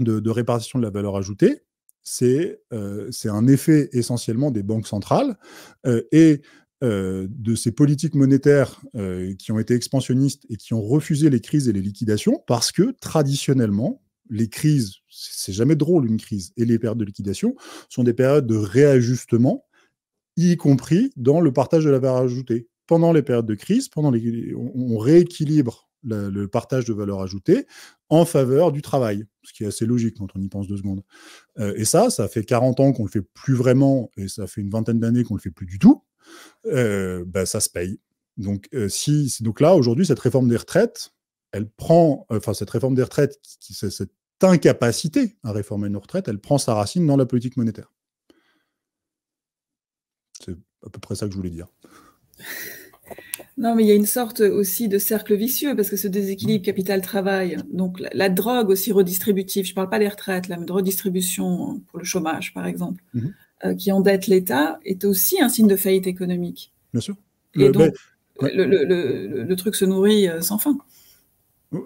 de, répartition de la valeur ajoutée, euh, c'est un effet essentiellement des banques centrales euh, et de ces politiques monétaires qui ont été expansionnistes et qui ont refusé les crises et les liquidations parce que traditionnellement, les crises, c'est jamais drôle une crise, et les périodes de liquidation sont des périodes de réajustement, y compris dans le partage de la valeur ajoutée. Pendant les périodes de crise, pendant les, on, rééquilibre le, partage de valeur ajoutée en faveur du travail, ce qui est assez logique quand on y pense deux secondes. Euh, et ça, ça fait 40 ans qu'on ne le fait plus vraiment, et ça fait une vingtaine d'années qu'on ne le fait plus du tout, euh, bah, ça se paye. Donc, euh, si, donc là, aujourd'hui, cette réforme des retraites, elle prend, enfin cette réforme des retraites, qui, cette incapacité à réformer nos retraites, elle prend sa racine dans la politique monétaire. C'est à peu près ça que je voulais dire. Non, mais il y a une sorte aussi de cercle vicieux, parce que ce déséquilibre capital-travail, donc la, drogue aussi redistributive, je ne parle pas des retraites, mais de redistribution pour le chômage, par exemple, mhm. euh, qui endette l'État, est aussi un signe de faillite économique. Bien sûr. Et donc, le, truc se nourrit euh, sans fin.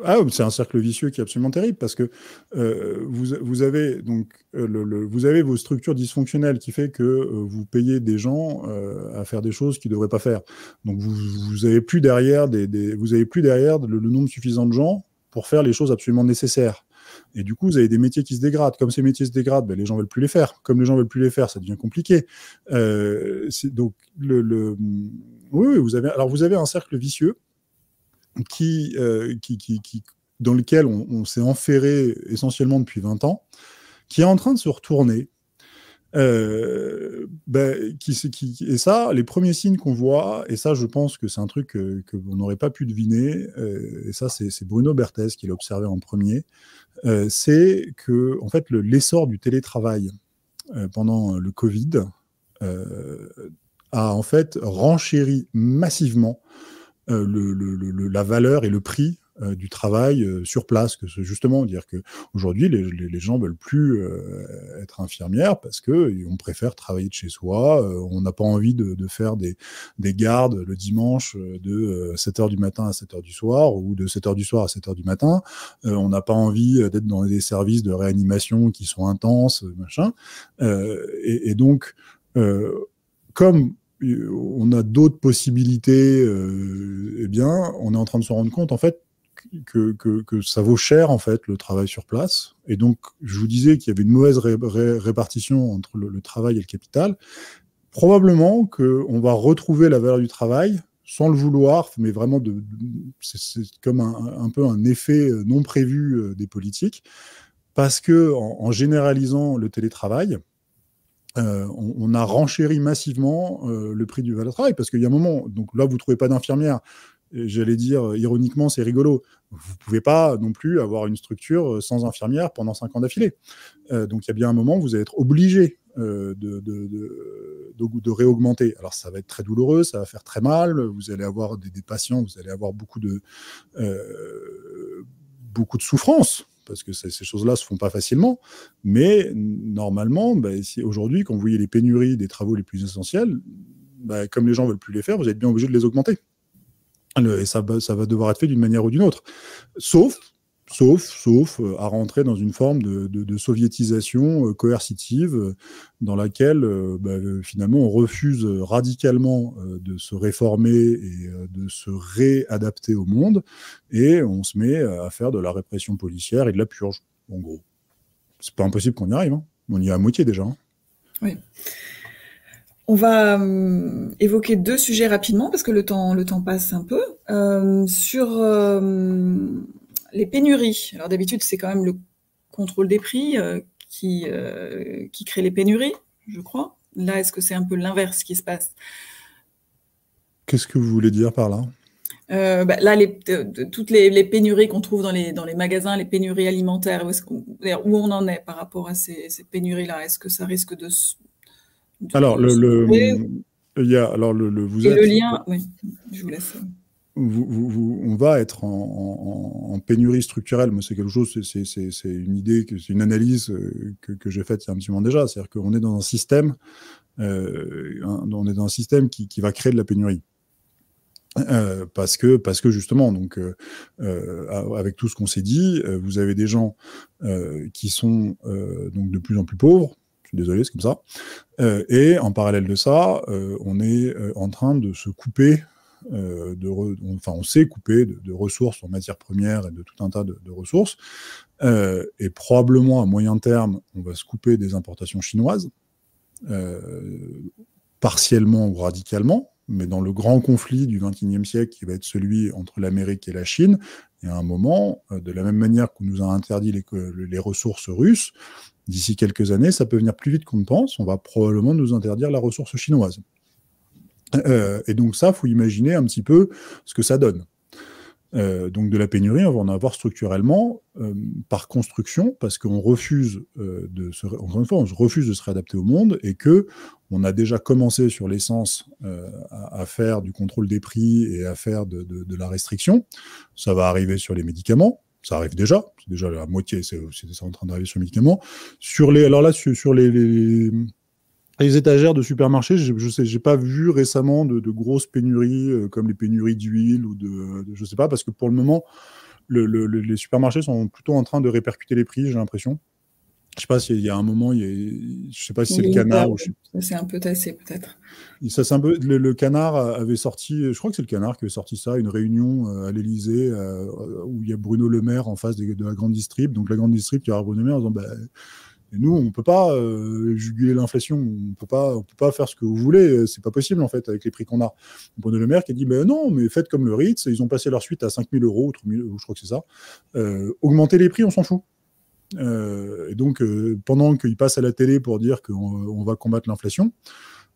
Ah, c'est un cercle vicieux qui est absolument terrible parce que euh, vous, avez donc euh, le, vous avez vos structures dysfonctionnelles qui fait que euh, vous payez des gens à faire des choses qu'ils ne devraient pas faire. Donc vous, vous avez plus derrière des, vous avez plus derrière le, nombre suffisant de gens pour faire les choses absolument nécessaires. Et du coup, vous avez des métiers qui se dégradent. Comme ces métiers se dégradent, ben, les gens veulent plus les faire. Comme les gens veulent plus les faire, ça devient compliqué. donc, le, Oui, oui, vous avez... alors vous avez un cercle vicieux euh, qui, qui, dans lequel on, s'est enferré essentiellement depuis 20 ans, qui est en train de se retourner. Euh, ben, qui, qui, et ça, les premiers signes qu'on voit, et ça, je pense que c'est un truc que, n'aurait pas pu deviner, euh, et ça, c'est Bruno Berthez qui l'a observé en premier, c'est que, en fait, l'essor du télétravail pendant le Covid a, en fait, renchéri massivement euh, le, le, le, la valeur et le prix euh, du travail euh, sur place, que justement dire que aujourd'hui les, les, gens veulent plus être infirmières parce que on préfère travailler de chez soi, on n'a pas envie de, de faire des, des, gardes le dimanche de 7h du matin à 7h du soir ou de 7h du soir à 7h du matin, on n'a pas envie d'être dans des services de réanimation qui sont intenses, machin, et, et, donc comme on a d'autres possibilités, euh, eh bien, on est en train de se rendre compte, en fait, que, ça vaut cher en fait le travail sur place. Et donc, je vous disais qu'il y avait une mauvaise répartition entre le, travail et le capital. Probablement qu'on va retrouver la valeur du travail sans le vouloir, mais vraiment de, c'est comme un, peu un effet euh, non prévu euh, des politiques, parce que en généralisant le télétravail, euh, on, a renchéri massivement euh, le prix du valeur travail parce qu'il y a un moment, donc là, vous ne trouvez pas d'infirmière. J'allais dire, euh, ironiquement, c'est rigolo. Vous ne pouvez pas non plus avoir une structure sans infirmière pendant 5 ans d'affilée. donc il y a bien un moment, où vous allez être obligé de, réaugmenter. Alors ça va être très douloureux, ça va faire très mal. Vous allez avoir des, patients, vous allez avoir beaucoup de, beaucoup de souffrance parce que ces, choses-là se font pas facilement. Mais normalement, ben, aujourd'hui, quand vous voyez les pénuries des travaux les plus essentiels, ben, comme les gens veulent plus les faire, vous êtes bien obligé de les augmenter. et ça va devoir être fait d'une manière ou d'une autre. Sauf sauf, sauf euh, à rentrer dans une forme de, de, soviétisation euh, coercitive euh, dans laquelle bah, finalement on refuse radicalement de se réformer et de se réadapter au monde et on se met à faire de la répression policière et de la purge, en gros. C'est pas impossible qu'on y arrive, hein. on y est à moitié déjà. Hein. Oui. On va hum, évoquer deux sujets rapidement parce que le temps, le temps passe un peu. sur les pénuries. Alors d'habitude, c'est quand même le contrôle des prix euh, qui, euh, qui crée les pénuries, je crois. Là, est-ce que c'est un peu l'inverse qui se passe Qu'est-ce que vous voulez dire par là euh, bah, là, toutes les, pénuries qu'on trouve dans les, dans les magasins, les pénuries alimentaires, où, on en est par rapport à ces, pénuries-là Est-ce que ça risque de, alors, le, il y a, alors, le, vous Et le lien, oui, je vous laisse on va être en, pénurie structurelle. Moi, c'est quelque chose, c'est une idée, c'est une analyse euh, que, j'ai faite il y a un petit moment déjà. C'est-à-dire qu'on est dans un système, euh, on est dans un système qui, va créer de la pénurie. Euh, parce que, parce que justement, donc, avec tout ce qu'on s'est dit, vous avez des gens qui sont donc de plus en plus pauvres, désolé, c'est comme ça. et en parallèle de ça, on est en train de se couper euh, de on, enfin on coupé de, ressources en matière première et de tout un tas de, ressources. Euh, et probablement à moyen terme, on va se couper des importations chinoises, euh, partiellement ou radicalement. Mais dans le grand conflit du XXIe siècle, qui va être celui entre l'Amérique et la Chine, il y a un moment, de la même manière qu'on nous a interdit les, les ressources russes, d'ici quelques années, ça peut venir plus vite qu'on ne pense. On va probablement nous interdire la ressource chinoise. Euh, et donc ça, faut imaginer un petit peu ce que ça donne. Euh, donc de la pénurie, on va en avoir structurellement euh, par construction, parce qu'on refuse de se, encore une fois, on refuse de se réadapter au monde et que on a déjà commencé sur l'essence à, faire du contrôle des prix et à faire de, la restriction. Ça va arriver sur les médicaments, ça arrive déjà, c'est déjà la moitié, c'est en train d'arriver sur les médicaments. Sur les, alors là, sur, sur les, les, les étagères de supermarchés, je sais, j'ai pas vu récemment de, grosses pénuries euh, comme les pénuries d'huile ou de, Je sais pas, parce que pour le moment, les supermarchés sont plutôt en train de répercuter les prix, j'ai l'impression. Je sais pas s'il y a un moment, il je sais pas si c'est le canard. Bah, c'est un peu tassé peut-être. Ça c'est un peu le, le, canard avait sorti, je crois que c'est le canard qui avait sorti ça, une réunion euh, à l'Elysée euh, où il y a Bruno Le Maire en face de, la grande distrib. Donc la grande distrib y a Bruno Le Maire en disant bah, nous, on ne peut pas euh, juguler l'inflation, on ne peut pas faire ce que vous voulez, euh, c'est pas possible en fait avec les prix qu'on a. bon le maire qui a dit non, mais faites comme le Ritz, ils ont passé leur suite à 5000 euros, je crois que c'est ça. Euh, augmenter les prix, on s'en fout. et donc pendant qu'il passe à la télé pour dire qu'on va combattre l'inflation,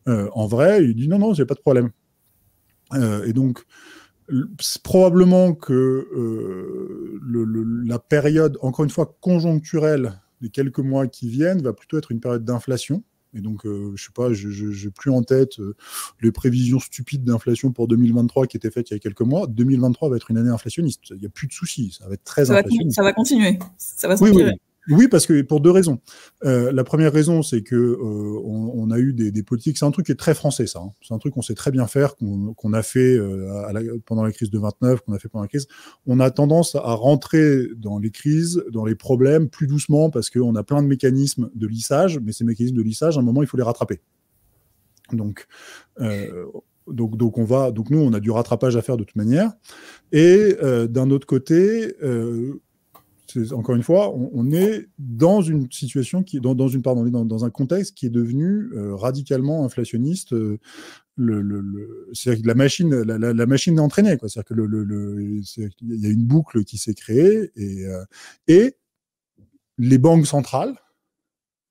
en vrai, il dit non non, j'ai pas de problème. et donc probablement que la période, encore une fois, conjoncturelle les quelques mois qui viennent va plutôt être une période d'inflation. Et donc, euh, je sais pas, je n'ai plus en tête euh, les prévisions stupides d'inflation pour 2023 qui étaient faites il y a quelques mois. 2023 va être une année inflationniste. Il n'y a plus de soucis. Ça va être très ça inflationniste. ça va continuer. Ça va se oui, oui, parce que pour deux raisons. Euh, la première raison, c'est que euh, on, a eu des, politiques. C'est un truc qui est très français, ça. Hein. C'est un truc qu'on sait très bien faire, qu'on a fait euh, pendant la crise de 29, qu'on a fait pendant la crise. On a tendance à rentrer dans les crises, dans les problèmes, plus doucement, parce qu'on a plein de mécanismes de lissage. Mais ces mécanismes de lissage, à un moment, il faut les rattraper. Donc, donc, donc, on va, donc nous, on a du rattrapage à faire de toute manière. Et d'un autre côté, encore une fois, on, est dans une situation qui dans, une pardon, dans, un contexte qui est devenu euh, radicalement inflationniste. Euh, la machine, la, machine est entraînée. cest il y a une boucle qui s'est créée et euh, les banques centrales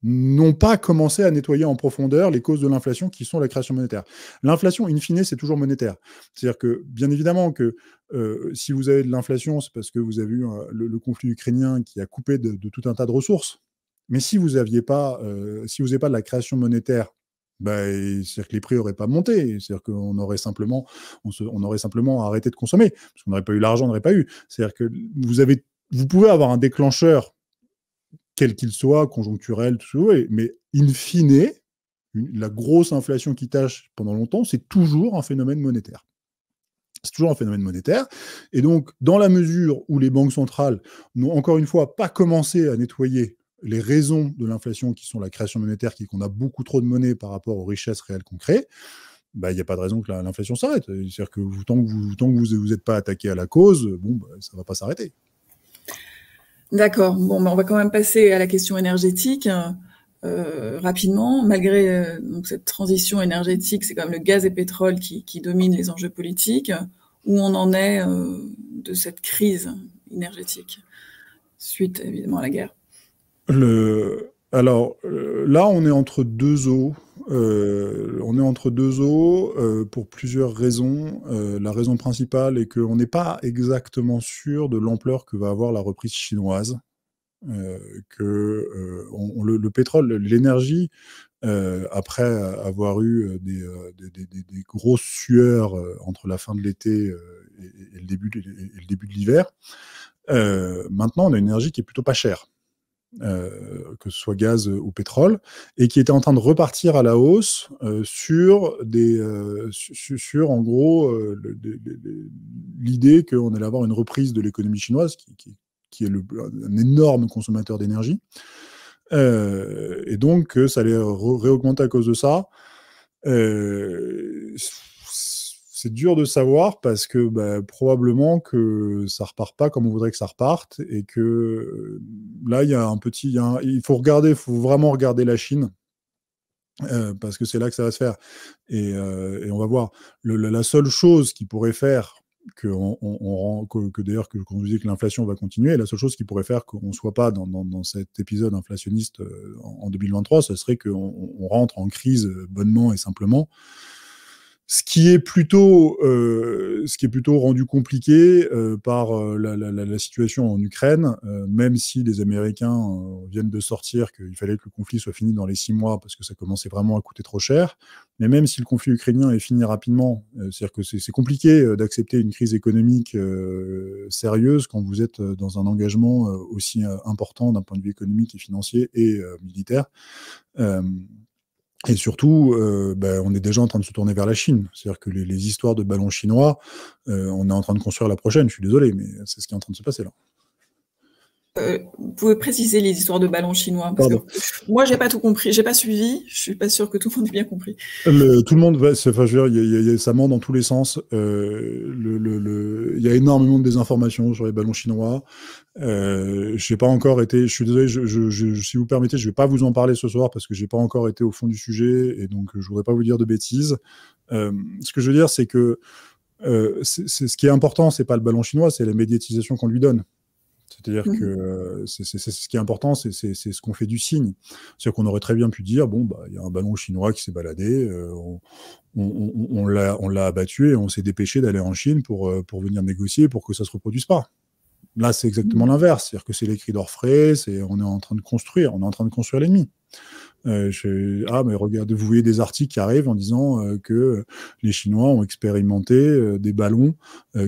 n'ont pas commencé à nettoyer en profondeur les causes de l'inflation qui sont la création monétaire. L'inflation, in fine, c'est toujours monétaire. C'est-à-dire que, bien évidemment, que euh, si vous avez de l'inflation, c'est parce que vous avez eu euh, le, conflit ukrainien qui a coupé de, tout un tas de ressources. Mais si vous n'aviez pas, euh, si vous n'avez pas de la création monétaire, bah, c'est-à-dire que les prix n'auraient pas monté, c'est-à-dire qu'on aurait simplement, on, aurait simplement arrêté de consommer, parce qu'on n'aurait pas eu l'argent, on n'aurait pas eu. C'est-à-dire que vous avez, vous pouvez avoir un déclencheur quel qu'il soit, conjoncturel, tout ça, mais in fine, la grosse inflation qui tâche pendant longtemps, c'est toujours un phénomène monétaire. C'est toujours un phénomène monétaire. Et donc, dans la mesure où les banques centrales n'ont encore une fois pas commencé à nettoyer les raisons de l'inflation qui sont la création monétaire, qui qu'on a beaucoup trop de monnaie par rapport aux richesses réelles qu'on crée, bah, il n'y a pas de raison que l'inflation s'arrête. C'est-à-dire que tant que vous n'êtes vous, vous, pas attaqué à la cause, bon, bah, ça ne va pas s'arrêter. D'accord. Bon, ben, on va quand même passer à la question énergétique euh, rapidement. Malgré euh, cette transition énergétique, c'est quand même le gaz et pétrole qui, dominent les enjeux politiques. Où on en est euh, de cette crise énergétique suite évidemment à la guerre Alors là, on est entre deux eaux. Euh, on est entre deux eaux euh, pour plusieurs raisons. Euh, la raison principale est qu'on n'est pas exactement sûr de l'ampleur que va avoir la reprise chinoise. que le, pétrole, l'énergie, après avoir eu des, grosses sueurs entre la fin de l'été et, le début de, l'hiver, maintenant on a une énergie qui est plutôt pas chère. Euh, que ce soit gaz ou pétrole, et qui était en train de repartir à la hausse euh, sur, des, euh, sur, en gros, l'idée qu'on allait avoir une reprise de l'économie chinoise, qui, qui, est le, un énorme consommateur d'énergie, et donc que ça allait réaugmenter à cause de ça c'est dur de savoir parce que bah, probablement que ça repart pas comme on voudrait que ça reparte et que euh, là il y a un petit, il, faut regarder, faut vraiment regarder la Chine. Euh, parce que c'est là que ça va se faire. Et, euh, on va voir. la, seule chose qui pourrait faire que, on, que, d'ailleurs que vous dit que l'inflation va continuer, la seule chose qui pourrait faire qu'on ne soit pas dans, cet épisode inflationniste en, en 2023, ce serait qu'on rentre en crise bonnement et simplement. Ce qui est plutôt, euh, ce qui est plutôt rendu compliqué euh, par euh, la, la, la, situation en Ukraine, même si les Américains viennent de sortir qu'il fallait que le conflit soit fini dans les six mois parce que ça commençait vraiment à coûter trop cher. Mais même si le conflit ukrainien est fini rapidement, c'est-à-dire que c'est compliqué d'accepter une crise économique sérieuse quand vous êtes dans un engagement aussi important d'un point de vue économique et financier et militaire. Et surtout, euh, bah, on est déjà en train de se tourner vers la Chine. C'est-à-dire que les, histoires de ballons chinois, euh, on est en train de construire la prochaine. Je suis désolé, mais c'est ce qui est en train de se passer là. Euh, vous pouvez préciser les histoires de ballons chinois parce que Moi, j'ai pas tout compris, j'ai pas suivi. Je suis pas sûr que tout le monde ait bien compris. tout le monde, enfin, dire, y a, ça ment dans tous les sens. Euh, il le, y a énormément de désinformations sur les ballons chinois. Euh, j'ai pas encore été. Je suis désolé. Je, si vous permettez, je vais pas vous en parler ce soir parce que j'ai pas encore été au fond du sujet et donc je voudrais pas vous dire de bêtises. Euh, ce que je veux dire, c'est que ce qui est important, c'est pas le ballon chinois, c'est la médiatisation qu'on lui donne. C'est-à-dire mmh. que euh, c'est ce qui est important, c'est ce qu'on fait du signe. C'est-à-dire qu'on aurait très bien pu dire, bon, bah, il y a un ballon chinois qui s'est baladé, euh, on, on, l'a abattu et on s'est dépêché d'aller en Chine pour, euh, pour venir négocier pour que ça ne se reproduise pas. Là, c'est exactement mmh. l'inverse. C'est-à-dire que c'est l'écrit cris d'orfraie, on est en train de construire, on est en train de construire l'ennemi. Euh, ah, mais regardez, vous voyez des articles qui arrivent en disant euh, que les Chinois ont expérimenté euh, des ballons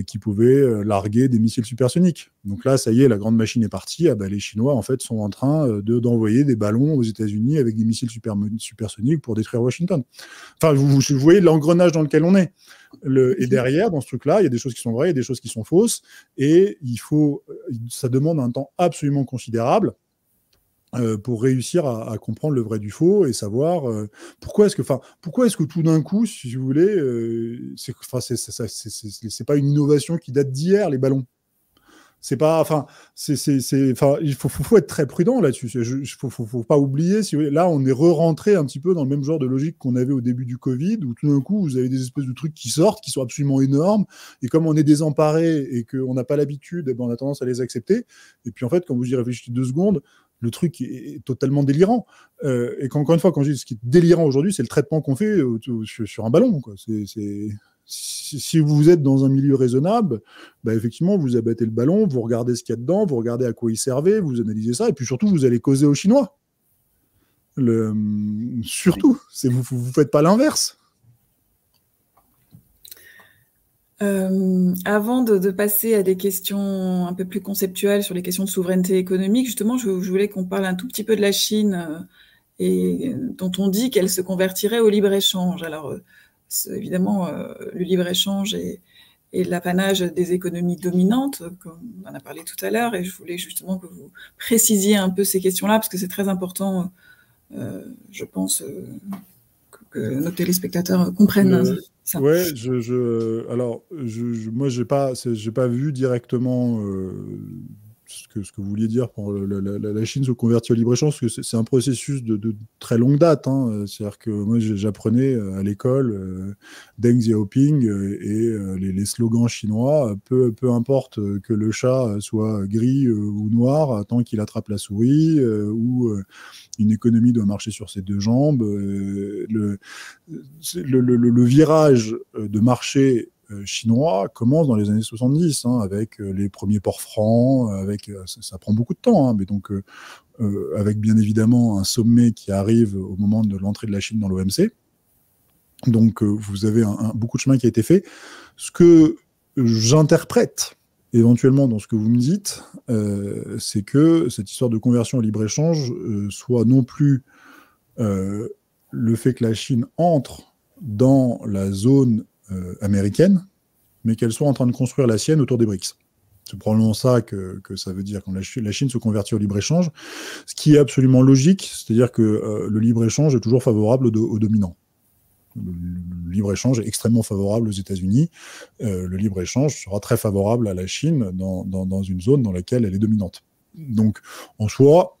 qui pouvaient larguer des missiles supersoniques. Donc là, ça y est, la grande machine est partie. Ah, bah, les Chinois, en fait, sont en train de, d'envoyer des ballons aux États-Unis avec des missiles super, supersoniques pour détruire Washington. Enfin, vous, vous, voyez l'engrenage dans lequel on est. et derrière, dans ce truc-là, il y a des choses qui sont vraies, il y a des choses qui sont fausses, et il faut, ça demande un temps absolument considérable euh, pour réussir à, comprendre le vrai du faux et savoir euh, pourquoi est-ce que, enfin, pourquoi est-ce que tout d'un coup, si vous voulez, euh, ce c'est, c'est pas une innovation qui date d'hier les ballons. C'est pas, enfin, c'est, enfin, il faut, être très prudent là-dessus. Il faut, faut, pas oublier. Si là, on est re-rentré un petit peu dans le même genre de logique qu'on avait au début du Covid, où tout d'un coup, vous avez des espèces de trucs qui sortent, qui sont absolument énormes, et comme on est désemparé et qu'on n'a pas l'habitude, eh ben, on a tendance à les accepter. Et puis en fait, quand vous y réfléchissez deux secondes, le truc est totalement délirant. Euh, et encore une fois, quand je dis ce qui est délirant aujourd'hui, c'est le traitement qu'on fait euh, sur un ballon. Si vous êtes dans un milieu raisonnable, bah, effectivement, vous abattez le ballon, vous regardez ce qu'il y a dedans, vous regardez à quoi il servait, vous analysez ça, et puis surtout, vous allez causer aux Chinois. Surtout, vous ne faites pas l'inverse. Euh, avant de, passer à des questions un peu plus conceptuelles sur les questions de souveraineté économique, justement, je, voulais qu'on parle un tout petit peu de la Chine euh, et dont on dit qu'elle se convertirait au libre-échange. Alors, euh, évidemment, le libre-échange est, est l'apanage des économies dominantes, comme on en a parlé tout à l'heure, et je voulais justement que vous précisiez un peu ces questions-là, parce que c'est très important, je pense que nos téléspectateurs comprennent hein, ça. Ouais, je, je alors je, je moi j'ai pas j'ai pas vu directement euh, ce que, vous vouliez dire pour la, Chine se convertir au libre-échange, que c'est un processus de, très longue date. Hein. C'est-à-dire que moi, j'apprenais euh, à l'école euh, Deng Xiaoping euh, et les, slogans chinois, peu, importe que le chat soit gris ou noir, tant qu'il attrape la souris, ou une économie doit marcher sur ses deux jambes. Le le virage de marché euh, chinois commence dans les années 70, hein, avec euh, les premiers ports francs, euh, avec, ça, prend beaucoup de temps, hein, mais donc avec bien évidemment un sommet qui arrive au moment de l'entrée de la Chine dans l'OMC. Donc vous avez beaucoup de chemin qui a été fait. Ce que j'interprète éventuellement dans ce que vous me dites, c'est que cette histoire de conversion au libre-échange soit non plus le fait que la Chine entre dans la zone euh, américaine, mais qu'elle soit en train de construire la sienne autour des BRICS. C'est probablement ça que, ça veut dire quand la Chine, se convertit au libre-échange, ce qui est absolument logique, c'est-à-dire que euh, le libre-échange est toujours favorable aux, dominants. Le, libre-échange est extrêmement favorable aux États-Unis. Euh, le libre-échange sera très favorable à la Chine dans, une zone dans laquelle elle est dominante. Donc, en soi,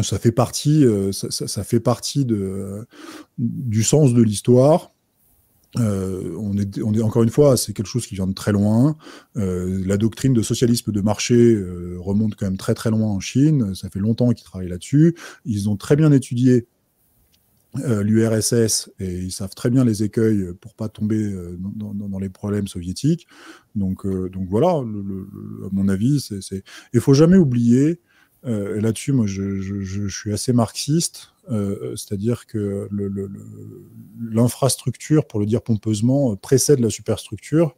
ça fait partie, ça, ça, fait partie de, du sens de l'histoire euh, on, est, encore une fois, c'est quelque chose qui vient de très loin. Euh, la doctrine de socialisme de marché euh, remonte quand même très très loin en Chine. Ça fait longtemps qu'ils travaillent là-dessus. Ils ont très bien étudié l'URSS et ils savent très bien les écueils pour pas tomber dans, les problèmes soviétiques. Donc, donc voilà, à mon avis, c'est. Il faut jamais oublier euh, là-dessus, moi, je, suis assez marxiste, euh, c'est-à-dire que l'infrastructure, pour le dire pompeusement, euh, précède la superstructure.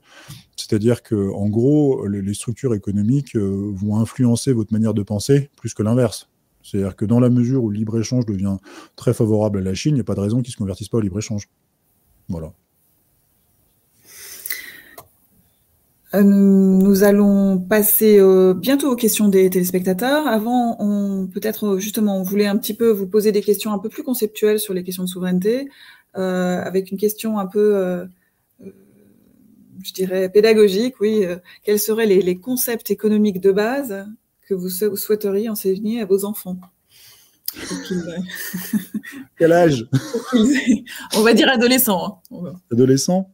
C'est-à-dire que, en gros, les, structures économiques vont influencer votre manière de penser plus que l'inverse. C'est-à-dire que dans la mesure où le libre-échange devient très favorable à la Chine, il n'y a pas de raison qu'il ne se convertisse pas au libre-échange. Voilà. Euh, nous allons passer euh, bientôt aux questions des téléspectateurs. Avant, on peut-être euh, justement, on voulait un petit peu vous poser des questions un peu plus conceptuelles sur les questions de souveraineté, avec une question un peu, je dirais, pédagogique. Oui, quels seraient les, concepts économiques de base que vous souhaiteriez enseigner à vos enfants Quel âge On va dire adolescent. Hein. Adolescent.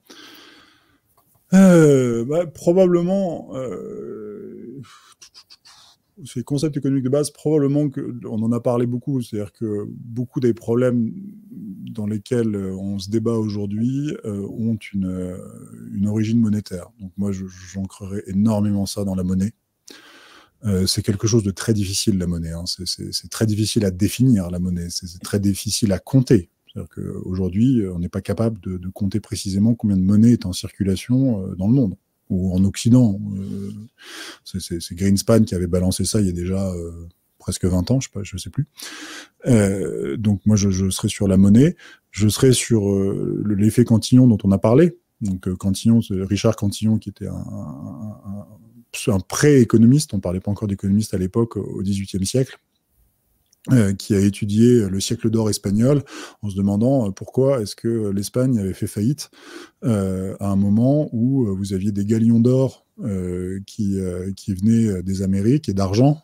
Euh, bah, probablement, euh, ces concepts économiques de base, probablement qu'on en a parlé beaucoup, c'est-à-dire que beaucoup des problèmes dans lesquels euh, on se débat aujourd'hui ont une, une, origine monétaire. Donc moi, j'ancrerai énormément ça dans la monnaie. c'est quelque chose de très difficile, la monnaie. Hein. C'est très difficile à définir, la monnaie. C'est très difficile à compter. C'est-à-dire euh, on n'est pas capable de, de, compter précisément combien de monnaie est en circulation euh, dans le monde ou en Occident. Euh, c'est Greenspan qui avait balancé ça il y a déjà presque 20 ans, je ne sais, sais, plus. donc moi, je, je, serai sur la monnaie, je serai sur l'effet Cantillon dont on a parlé. Donc Cantillon, Richard Cantillon, qui était un, un, un, un pré-économiste, on ne parlait pas encore d'économiste à l'époque, au XVIIIe siècle, euh, qui a étudié le siècle d'or espagnol en se demandant euh, pourquoi est-ce que l'Espagne avait fait faillite euh, à un moment où vous aviez des galions d'or qui, qui venaient des Amériques et d'argent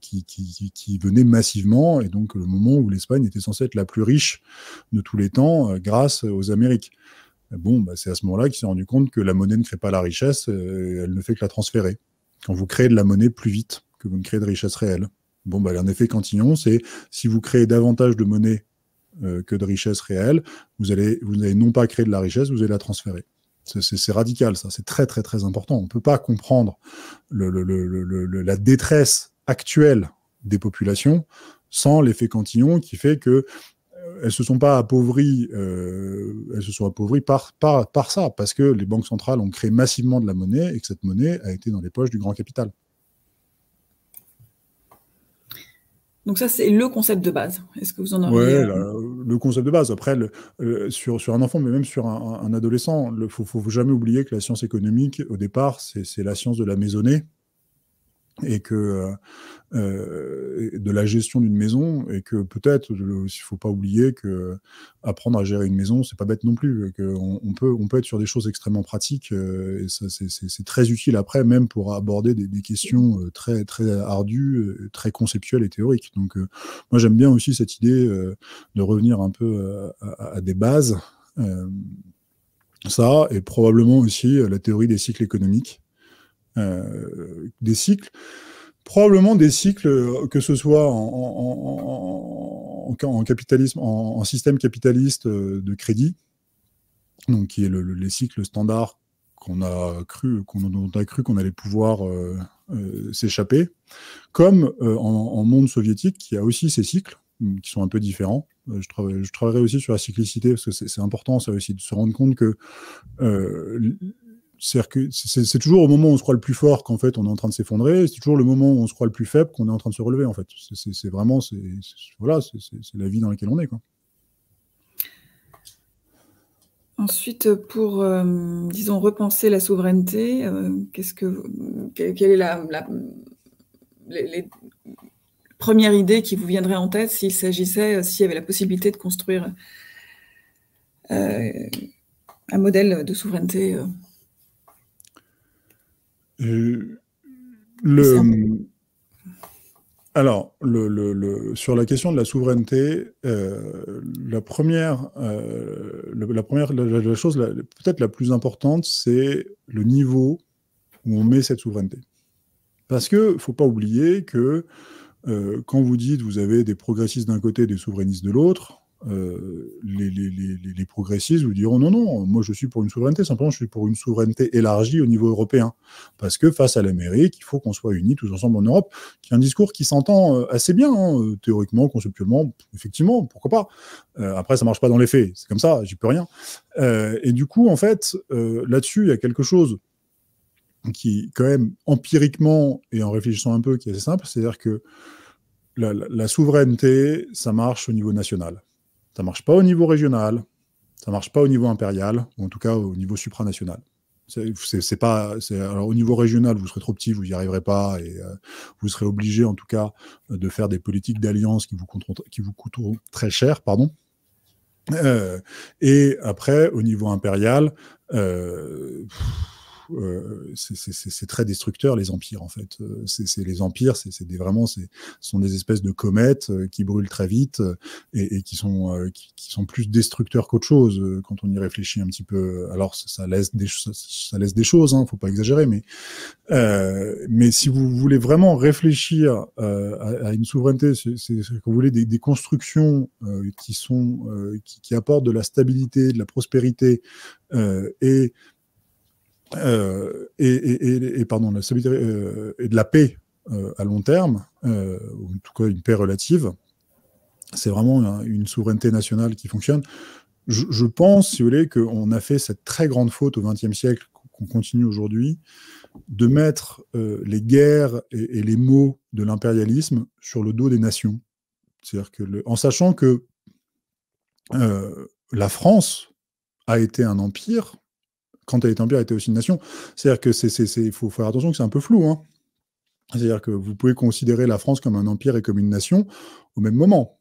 qui, qui, qui, venaient massivement, et donc le moment où l'Espagne était censée être la plus riche de tous les temps grâce aux Amériques. Bon, bah, c'est à ce moment-là qu'il s'est rendu compte que la monnaie ne crée pas la richesse, elle ne fait que la transférer. Quand vous créez de la monnaie plus vite que vous ne créez de richesse réelle. Bon, un bah, effet Cantillon, c'est si vous créez davantage de monnaie euh, que de richesse réelle, vous allez, vous non pas créer de la richesse, vous allez la transférer. C'est radical, ça. C'est très, très, très important. On ne peut pas comprendre la détresse actuelle des populations sans l'effet Cantillon qui fait que ne euh, elles se sont pas appauvries, euh, elles se sont appauvries par, par ça, parce que les banques centrales ont créé massivement de la monnaie et que cette monnaie a été dans les poches du grand capital. Donc ça, c'est le concept de base. Est-ce que vous en avez Oui, le concept de base. Après, sur, un enfant, mais même sur un, adolescent, il ne faut, faut, jamais oublier que la science économique, au départ, c'est la science de la maisonnée et que euh, euh, de la gestion d'une maison et que peut-être il faut pas oublier que apprendre à gérer une maison c'est pas bête non plus on, peut on peut être sur des choses extrêmement pratiques euh, et ça c'est très utile après même pour aborder des, questions très très ardues très conceptuelles et théoriques donc moi j'aime bien aussi cette idée de revenir un peu à, à des bases ça et probablement aussi la théorie des cycles économiques euh, des cycles probablement des cycles, euh, que ce soit en, en, capitalisme, en, système capitaliste euh, de crédit, donc qui est le, les cycles standards qu'on a cru qu'on dont on a cru qu'on allait pouvoir s'échapper, comme en, monde soviétique qui a aussi ces cycles mm, qui sont un peu différents. Je, je travaillerai aussi sur la cyclicité parce que c'est important, ça aussi de se rendre compte que cest toujours au moment où on se croit le plus fort qu'en fait on est en train de s'effondrer, c'est toujours le moment où on se croit le plus faible qu'on est en train de se relever en fait. C'est vraiment, voilà, c'est la vie dans laquelle on est Ensuite, pour, euh, disons, repenser la souveraineté, euh, qu'est-ce que, quelle est la, première idée qui vous viendrait en tête s'il s'agissait, euh, s'il y avait la possibilité de construire un modèle de souveraineté euh, euh, alors, sur la question de la souveraineté, euh, la première, la, première la, chose peut-être la plus importante, c'est le niveau où on met cette souveraineté. Parce qu'il ne faut pas oublier que quand vous dites vous avez des progressistes d'un côté et des souverainistes de l'autre, les, progressistes vous diront non, non, moi je suis pour une souveraineté, simplement je suis pour une souveraineté élargie au niveau européen. Parce que face à l'Amérique, il faut qu'on soit unis tous ensemble en Europe, qui est un discours qui s'entend euh, assez bien, hein, théoriquement, conceptuellement, effectivement, pourquoi pas. Euh, après, ça marche pas dans les faits, c'est comme ça, j'y peux rien. Euh, et du coup, en fait, là-dessus, il y a quelque chose qui, quand même, empiriquement et en réfléchissant un peu, qui est assez simple, c'est-à-dire que la souveraineté, ça marche au niveau national ça marche pas au niveau régional, ça marche pas au niveau impérial, ou en tout cas au niveau supranational. C'est pas, alors au niveau régional, vous serez trop petit, vous n'y arriverez pas, et euh, vous serez obligé en tout cas de faire des politiques d'alliance qui, vous qui vous coûteront très cher. pardon. Euh, et après, au niveau impérial, euh, euh, c'est très destructeur les empires en fait. Euh, c'est les empires, c'est vraiment, ce sont des espèces de comètes euh, qui brûlent très vite euh, et, et qui sont qui, sont plus destructeurs qu'autre chose quand on y réfléchit un petit peu. Alors ça, laisse des ça, laisse des choses, hein, faut pas exagérer, mais euh, mais si vous voulez vraiment réfléchir à, une souveraineté, c'est que vous voulez des, des constructions qui sont qui, qui apportent de la stabilité, de la prospérité et euh, et, pardon, la euh, et de la paix euh, à long terme, ou en tout cas une paix relative, c'est vraiment une souveraineté nationale qui fonctionne. Je, pense, si vous voulez, qu'on a fait cette très grande faute au XXe siècle, qu'on continue aujourd'hui, de mettre les guerres et, les maux de l'impérialisme sur le dos des nations. C'est-à-dire que, en sachant que la France a été un empire, quand elle est empire, elle était aussi une nation. C'est-à-dire que c'est, c'est, faut faire attention que c'est un peu flou. Hein. C'est-à-dire que vous pouvez considérer la France comme un empire et comme une nation au même moment.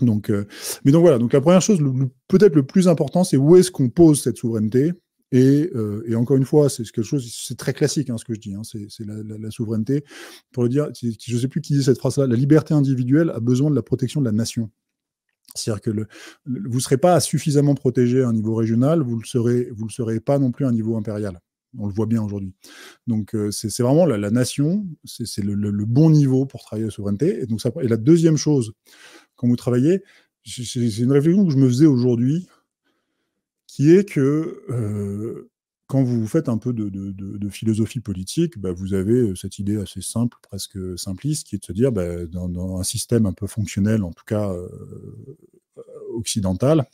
Donc, euh, mais donc voilà. Donc la première chose, peut-être le plus important, c'est où est-ce qu'on pose cette souveraineté. Et, euh, encore une fois, c'est quelque chose, c'est très classique hein, ce que je dis. Hein. c'est la, souveraineté. Pour le dire, je ne sais plus qui dit cette phrase-là. La liberté individuelle a besoin de la protection de la nation. C'est-à-dire que le, vous ne serez pas suffisamment protégé à un niveau régional, vous ne le, serez, vous le serez pas non plus à un niveau impérial. On le voit bien aujourd'hui. Donc, euh, c'est vraiment la, nation, c'est le, le, bon niveau pour travailler la souveraineté. Et, donc ça, et la deuxième chose, quand vous travaillez, c'est une réflexion que je me faisais aujourd'hui, qui est que euh, quand vous faites un peu de, philosophie politique, bah, vous avez euh, cette idée assez simple, presque simpliste, qui est de se dire, bah, dans, un système un peu fonctionnel, en tout cas euh, occidental,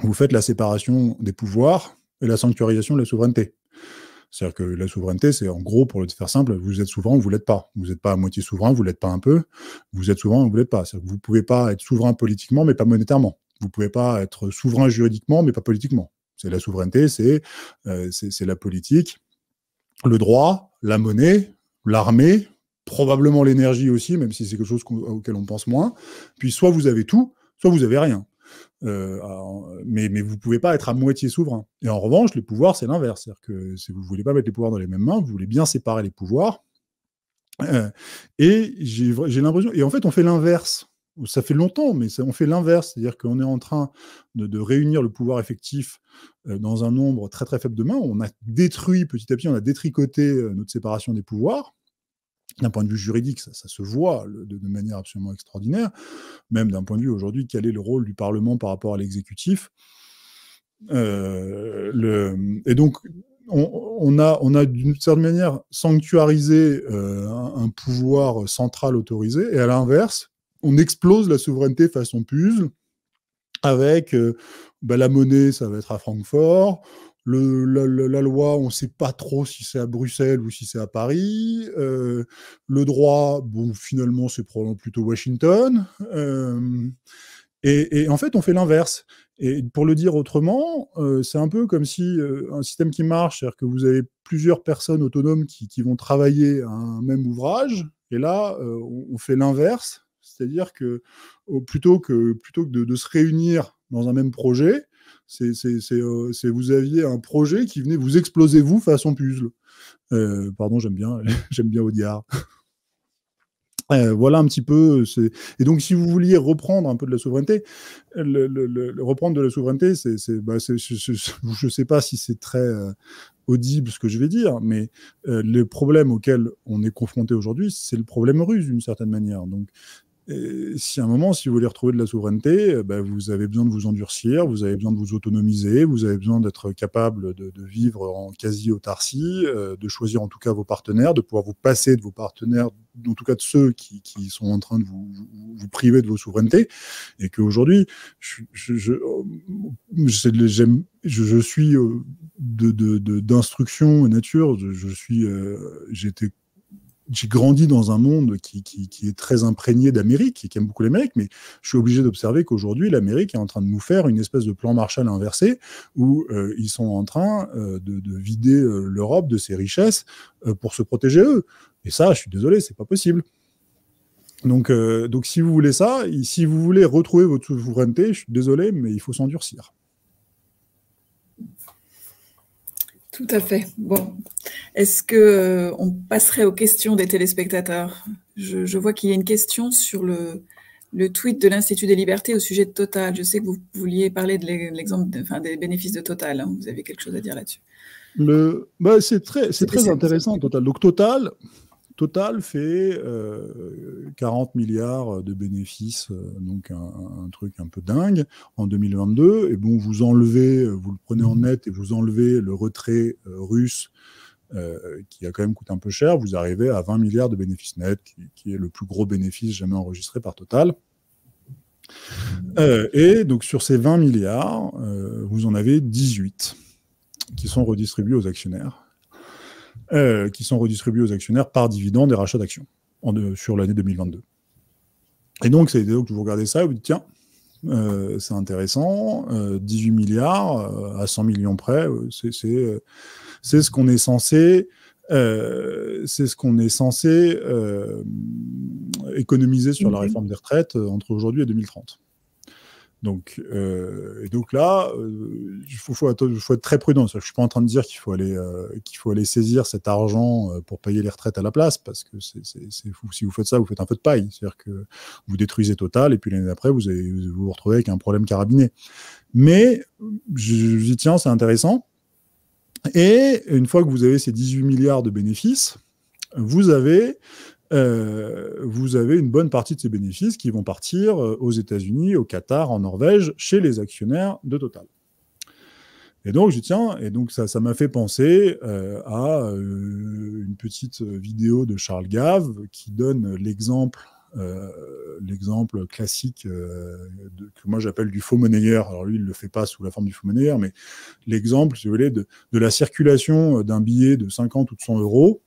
vous faites la séparation des pouvoirs et la sanctuarisation de la souveraineté. C'est-à-dire que la souveraineté, c'est en gros, pour le faire simple, vous êtes souverain ou vous l'êtes pas. Vous n'êtes pas à moitié souverain, vous l'êtes pas un peu. Vous êtes souverain ou vous l'êtes pas. vous ne pouvez pas être souverain politiquement, mais pas monétairement. Vous ne pouvez pas être souverain juridiquement, mais pas politiquement. C'est la souveraineté, euh, c'est la politique, le droit, la monnaie, l'armée, probablement l'énergie aussi, même si c'est quelque chose auquel on pense moins. Puis soit vous avez tout, soit vous avez rien. Euh, mais, vous ne pouvez pas être à moitié souverain. Et en revanche, les pouvoirs, c'est l'inverse. C'est-à-dire que si vous ne voulez pas mettre les pouvoirs dans les mêmes mains, vous voulez bien séparer les pouvoirs. Euh, et j'ai l'impression. Et en fait, on fait l'inverse ça fait longtemps, mais on fait l'inverse, c'est-à-dire qu'on est en train de, réunir le pouvoir effectif euh, dans un nombre très très faible de mains. On a détruit petit à petit, on a détricoté euh, notre séparation des pouvoirs. D'un point de vue juridique, ça, se voit de, manière absolument extraordinaire. Même d'un point de vue aujourd'hui, quel est le rôle du Parlement par rapport à l'exécutif euh, Et donc, on, a, d'une certaine manière sanctuarisé un pouvoir central autorisé, et à l'inverse, on explose la souveraineté façon puzzle avec euh, bah, la monnaie, ça va être à Francfort. la, loi, on ne sait pas trop si c'est à Bruxelles ou si c'est à Paris. Euh, le droit, bon, finalement, c'est probablement plutôt Washington. Euh, et, en fait, on fait l'inverse. Et pour le dire autrement, c'est un peu comme si un système qui marche, c'est-à-dire que vous avez plusieurs personnes autonomes qui, qui, vont travailler un même ouvrage, et là, on fait l'inverse c'est-à-dire que plutôt que, plutôt que de, se réunir dans un même projet, euh, c'est vous aviez un projet qui venait vous exploser vous façon puzzle. Euh, pardon, j'aime bien, j'aime bien Audiard. Euh, voilà un petit peu. Et donc, si vous vouliez reprendre un peu de la souveraineté, reprendre de la souveraineté, c'est, bah, je ne sais pas si c'est très audible ce que je vais dire, mais le problème auquel on est confronté aujourd'hui, c'est le problème russe d'une certaine manière. Donc, et si à un moment, si vous voulez retrouver de la souveraineté, eh ben, vous avez besoin de vous endurcir, vous avez besoin de vous autonomiser, vous avez besoin d'être capable de, de, vivre en quasi-autarcie, euh, de choisir en tout cas vos partenaires, de pouvoir vous passer de vos partenaires, en tout cas de ceux qui, qui sont en train de vous, priver de vos souverainetés. Et qu'aujourd'hui, je, je, euh, je, je, suis d'instruction euh, de, de, nature, je, suis, j'étais j'ai grandi dans un monde qui, est très imprégné d'Amérique et qui aime beaucoup l'Amérique, mais je suis obligé d'observer qu'aujourd'hui, l'Amérique est en train de nous faire une espèce de plan Marshall inversé où euh, ils sont en train euh, de, vider euh, l'Europe de ses richesses pour se protéger eux. Et ça, je suis désolé, c'est pas possible. Donc, donc, si vous voulez ça, si vous voulez retrouver votre souveraineté, je suis désolé, mais il faut s'endurcir. Tout à fait. Bon, est-ce que euh, on passerait aux questions des téléspectateurs je, vois qu'il y a une question sur le, le tweet de l'Institut des libertés au sujet de Total. Je sais que vous vouliez parler de l'exemple des bénéfices de Total. Hein. Vous avez quelque chose à dire là-dessus bah, C'est très, très intéressant, Total. Donc, Total, Total fait 40 euh, milliards de bénéfices, euh, donc un, truc un peu dingue en 2022. Et bon, vous enlevez, euh, vous le prenez en mmh. net et vous enlevez le retrait russe qui a quand même coûté un peu cher, vous arrivez à 20 milliards de bénéfices nets, qui est le plus gros bénéfice jamais enregistré par Total. Mmh. et donc sur ces 20 milliards, vous en avez 18 qui sont redistribués aux actionnaires. Euh, qui sont redistribués aux actionnaires par dividende et rachats d'actions euh, sur l'année 2022. Et donc, c'est que vous regardez ça et vous dites tiens, euh, c'est intéressant, 18 milliards à 100 millions près, c'est ce qu'on est censé. c'est ce qu'on est censé économiser sur la mm-hmm. réforme des retraites entre aujourd'hui et 2030. Donc, euh, et donc là, euh, il faut, faut, être très prudent. Je ne suis pas en train de dire qu'il faut, aller, euh, qu'il faut aller saisir cet argent euh, pour payer les retraites à la place, parce que c'est, fou. si vous faites ça, vous faites un feu de paille. C'est-à-dire que vous détruisez Total, et puis l'année d'après, vous vous, retrouvez avec un problème carabiné. Mais je, je dis, tiens, c'est intéressant. Et une fois que vous avez ces 18 milliards de bénéfices, vous avez euh, vous avez une bonne partie de ces bénéfices qui vont partir euh, aux États-Unis, au Qatar, en Norvège, chez les actionnaires de Total. Et donc, je tiens, et donc ça, m'a fait penser euh, à une petite vidéo de Charles Gave qui donne l'exemple, l'exemple classique que moi j'appelle du faux monnayeur. Alors lui, il ne le fait pas sous la forme du faux monnayeur, mais l'exemple, si vous voulez, de, de la circulation d'un billet de 50 ou de 100 euros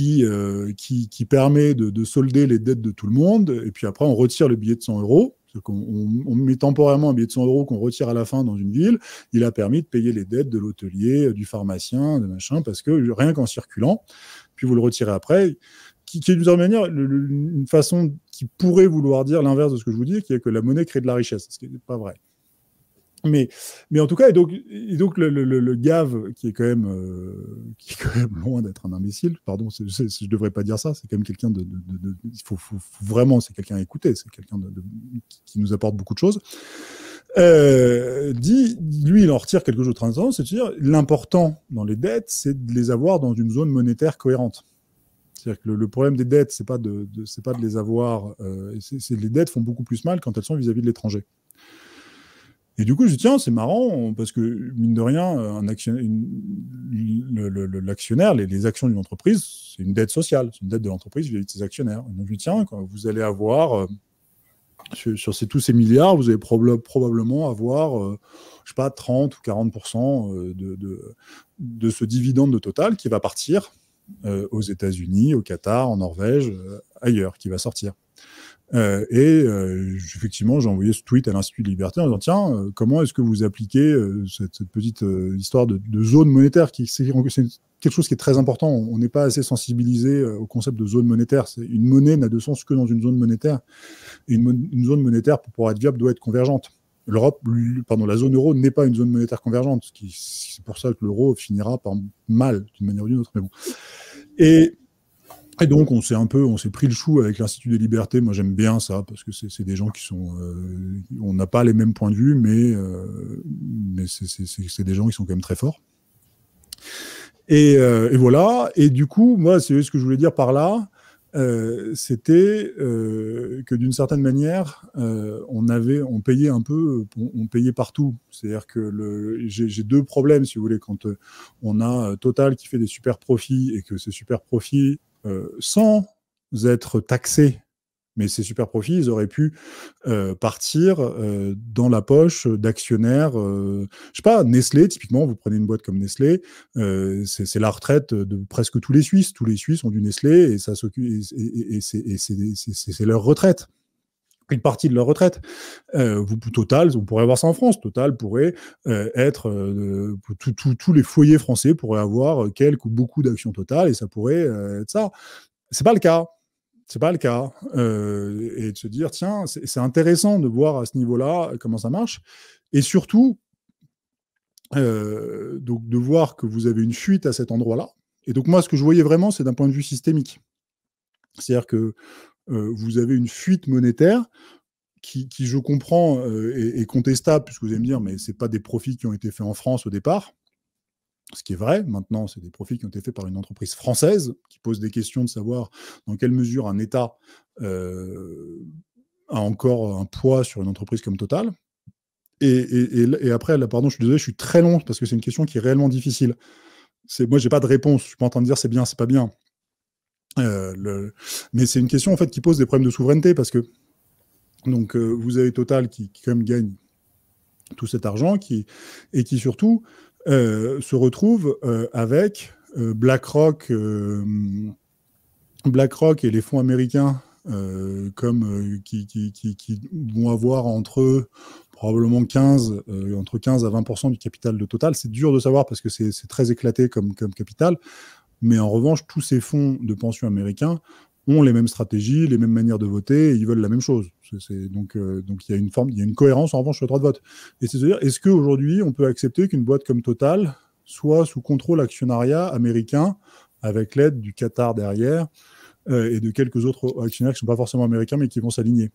euh, qui, qui, permet de, solder les dettes de tout le monde. Et puis après, on retire le billet de 100 euros. On, met temporairement un billet de 100 euros qu'on retire à la fin dans une ville. Il a permis de payer les dettes de l'hôtelier, euh, du pharmacien, de machin, parce que rien qu'en circulant, puis vous le retirez après. Qui, est d'une certaine manière une façon qui pourrait vouloir dire l'inverse de ce que je vous dis, qui est que la monnaie crée de la richesse, ce qui n'est pas vrai. Mais, en tout cas, et donc, le, le, Gav, qui est quand même, euh, quand même loin d'être un imbécile, pardon, je ne devrais pas dire ça, c'est quand même quelqu'un de. Il faut, vraiment, c'est quelqu'un à écouter, c'est quelqu'un qui nous apporte beaucoup de choses. Euh, dit, lui, il en retire quelque chose de transcendant, c'est-à-dire l'important dans les dettes, c'est de les avoir dans une zone monétaire cohérente. C'est-à-dire que le, problème des dettes, c'est pas de, pas de les avoir. Euh, les dettes font beaucoup plus mal quand elles sont vis à -vis de l'étranger. Et du coup, je dis, tiens, c'est marrant, parce que, mine de rien, euh, l'actionnaire, les, actions d'une entreprise, c'est une dette sociale, c'est une dette de l'entreprise vis-à-vis de ses actionnaires. donc, je dis, tiens, vous allez avoir, euh, sur, ces, tous ces milliards, vous allez probablement avoir, je euh, je sais pas, 30 ou 40 de, de, ce dividende de Total qui va partir aux États-Unis, au Qatar, en Norvège, ailleurs, qui va sortir. Euh, et euh, effectivement, j'ai envoyé ce tweet à l'Institut de Liberté en disant tiens, euh, comment est-ce que vous appliquez cette, petite histoire de, zone monétaire qui c'est quelque chose qui est très important. On n'est pas assez sensibilisé au concept de zone monétaire. Une monnaie n'a de sens que dans une zone monétaire. Et une, zone monétaire pour pouvoir être viable doit être convergente. L'Europe, pardon, la zone euro n'est pas une zone monétaire convergente. C'est pour ça que l'euro finira par mal d'une manière ou d'une autre. Mais bon. Et et donc, on s'est un peu, on s'est pris le chou avec l'Institut des libertés. Moi, j'aime bien ça parce que c'est des gens qui sont, euh, on n'a pas les mêmes points de vue, mais, euh, mais c'est des gens qui sont quand même très forts. Euh, et, voilà. Et du coup, moi, c'est ce que je voulais dire par là. c'était que d'une certaine manière, on avait, on payait un peu, on, on payait partout. C'est-à-dire que j'ai deux problèmes, si vous voulez, quand on a Total qui fait des super profits et que ces super profits euh, sans être taxés mais ces super profits, ils auraient pu euh, partir euh, dans la poche d'actionnaires. je sais pas, Nestlé, typiquement, vous prenez une boîte comme Nestlé, c'est la retraite de presque tous les Suisses. Tous les Suisses ont du Nestlé et, ça et c'est leur retraite une partie de leur retraite. Euh, vous, Total, on pourrait avoir ça en France. Total pourrait euh, être euh, tous les foyers français pourraient avoir quelques ou beaucoup d'actions totales, et ça pourrait être ça. C'est pas le cas. C'est pas le cas. et de se dire tiens, c'est intéressant de voir à ce niveau-là comment ça marche. Et surtout, donc de voir que vous avez une fuite à cet endroit-là. Et donc moi, ce que je voyais vraiment, c'est d'un point de vue systémique. C'est-à-dire que euh, vous avez une fuite monétaire qui, je comprends, euh, est, contestable, puisque vous allez me dire, mais ce n'est pas des profits qui ont été faits en France au départ. Ce qui est vrai, maintenant, c'est des profits qui ont été faits par une entreprise française, qui pose des questions de savoir dans quelle mesure un État euh, a encore un poids sur une entreprise comme Total. Et, après, pardon, je suis désolé, je suis très long parce que c'est une question qui est réellement difficile. Moi, je n'ai pas de réponse. Je ne suis pas en train de dire c'est bien, c'est pas bien. Euh, le... Mais c'est une question en fait qui pose des problèmes de souveraineté parce que donc euh, vous avez Total qui, qui, quand même gagne tout cet argent qui, et qui surtout euh, se retrouve euh, avec BlackRock, BlackRock et les fonds américains comme qui, qui, vont avoir entre probablement 15, entre 15 à 20% du capital de Total. C'est dur de savoir parce que c'est très éclaté comme, comme capital. Mais en revanche, tous ces fonds de pension américains ont les mêmes stratégies, les mêmes manières de voter, et ils veulent la même chose. Euh, donc, il y a une forme, il une cohérence en revanche sur le droit de vote. Et c'est à dire, est-ce qu'aujourd'hui on peut accepter qu'une boîte comme Total soit sous contrôle actionnariat américain avec l'aide du Qatar derrière euh, et de quelques autres actionnaires qui ne sont pas forcément américains mais qui vont s'aligner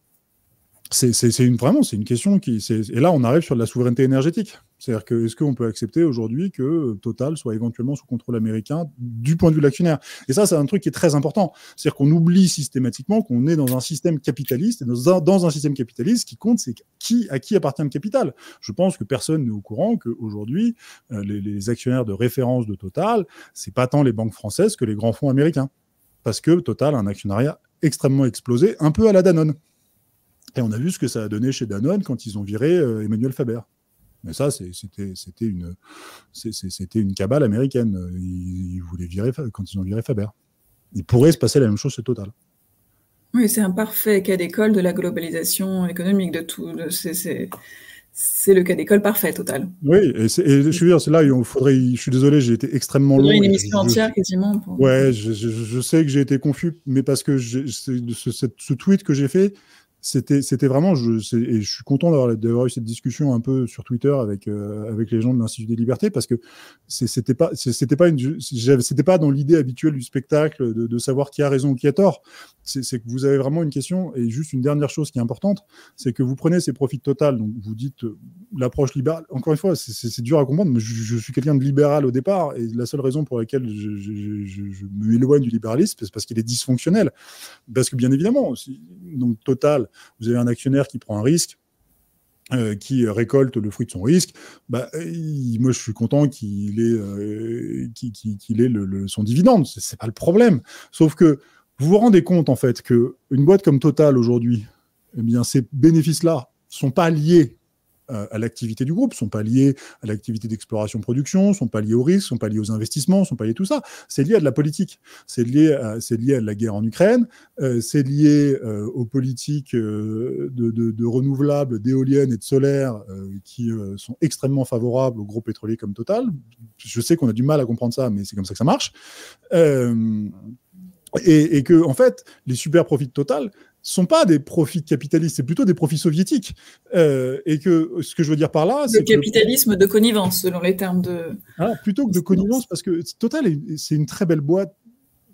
c'est une, vraiment c'est une question qui et là on arrive sur la souveraineté énergétique. C'est-à-dire que est-ce qu'on peut accepter aujourd'hui que euh, Total soit éventuellement sous contrôle américain du point de vue de l'actionnaire Et ça c'est un truc qui est très important. C'est-à-dire qu'on oublie systématiquement qu'on est dans un système capitaliste et dans un, système capitaliste ce qui compte c'est qui à qui appartient le capital. Je pense que personne n'est au courant qu'aujourd'hui euh, les, les actionnaires de référence de Total c'est pas tant les banques françaises que les grands fonds américains parce que Total a un actionnariat extrêmement explosé, un peu à la Danone. Et on a vu ce que ça a donné chez Danone quand ils ont viré euh, Emmanuel Faber. Mais ça, c'était une, cabale américaine. Ils, voulaient virer quand ils ont viré Faber. Il pourrait se passer la même chose chez Total. Oui, c'est un parfait cas d'école de la globalisation économique, de tout. C'est le cas d'école parfait, Total. Oui, et, je suis là Je suis désolé, j'ai été extrêmement long. Une émission entière, quasiment. Pour... Ouais, je, sais que j'ai été confus, mais parce que ce, tweet que j'ai fait, c'était c'était vraiment je et je suis content d'avoir eu cette discussion un peu sur Twitter avec euh, avec les gens de l'institut des libertés parce que c'était pas c'était pas une c'était pas dans l'idée habituelle du spectacle de, savoir qui a raison ou qui a tort c'est que vous avez vraiment une question et juste une dernière chose qui est importante c'est que vous prenez ces profits total donc vous dites euh, l'approche libérale encore une fois c'est dur à comprendre mais je, suis quelqu'un de libéral au départ et la seule raison pour laquelle je, je, je me éloigne du libéralisme c'est parce qu'il est dysfonctionnel parce que bien évidemment donc total vous avez un actionnaire qui prend un risque, euh, qui euh, récolte le fruit de son risque, bah, moi je suis content qu'il ait, euh, son dividende, Ce n'est pas le problème. Sauf que vous vous rendez compte en fait que boîte comme Total aujourd'hui, eh bien ces bénéfices-là sont pas liés à l'activité du groupe, sont pas liés à l'activité d'exploration-production, sont pas liés aux risques, sont pas liés aux investissements, sont pas liés à tout ça. C'est lié à de la politique, c'est lié, lié, à la guerre en Ukraine, euh, c'est lié euh, aux politiques euh, de, renouvelables, d'éoliennes et de solaires qui sont extrêmement favorables aux gros pétroliers comme Total. Je sais qu'on a du mal à comprendre ça, mais c'est comme ça que ça marche. Et, et, que, en fait, les super profits de Total, sont pas des profits capitalistes, c'est plutôt des profits soviétiques. Euh, et que ce que je veux dire par là, c'est capitalisme de connivence, selon les termes de. Ah, plutôt que de connivence, parce que Total, c'est une très belle boîte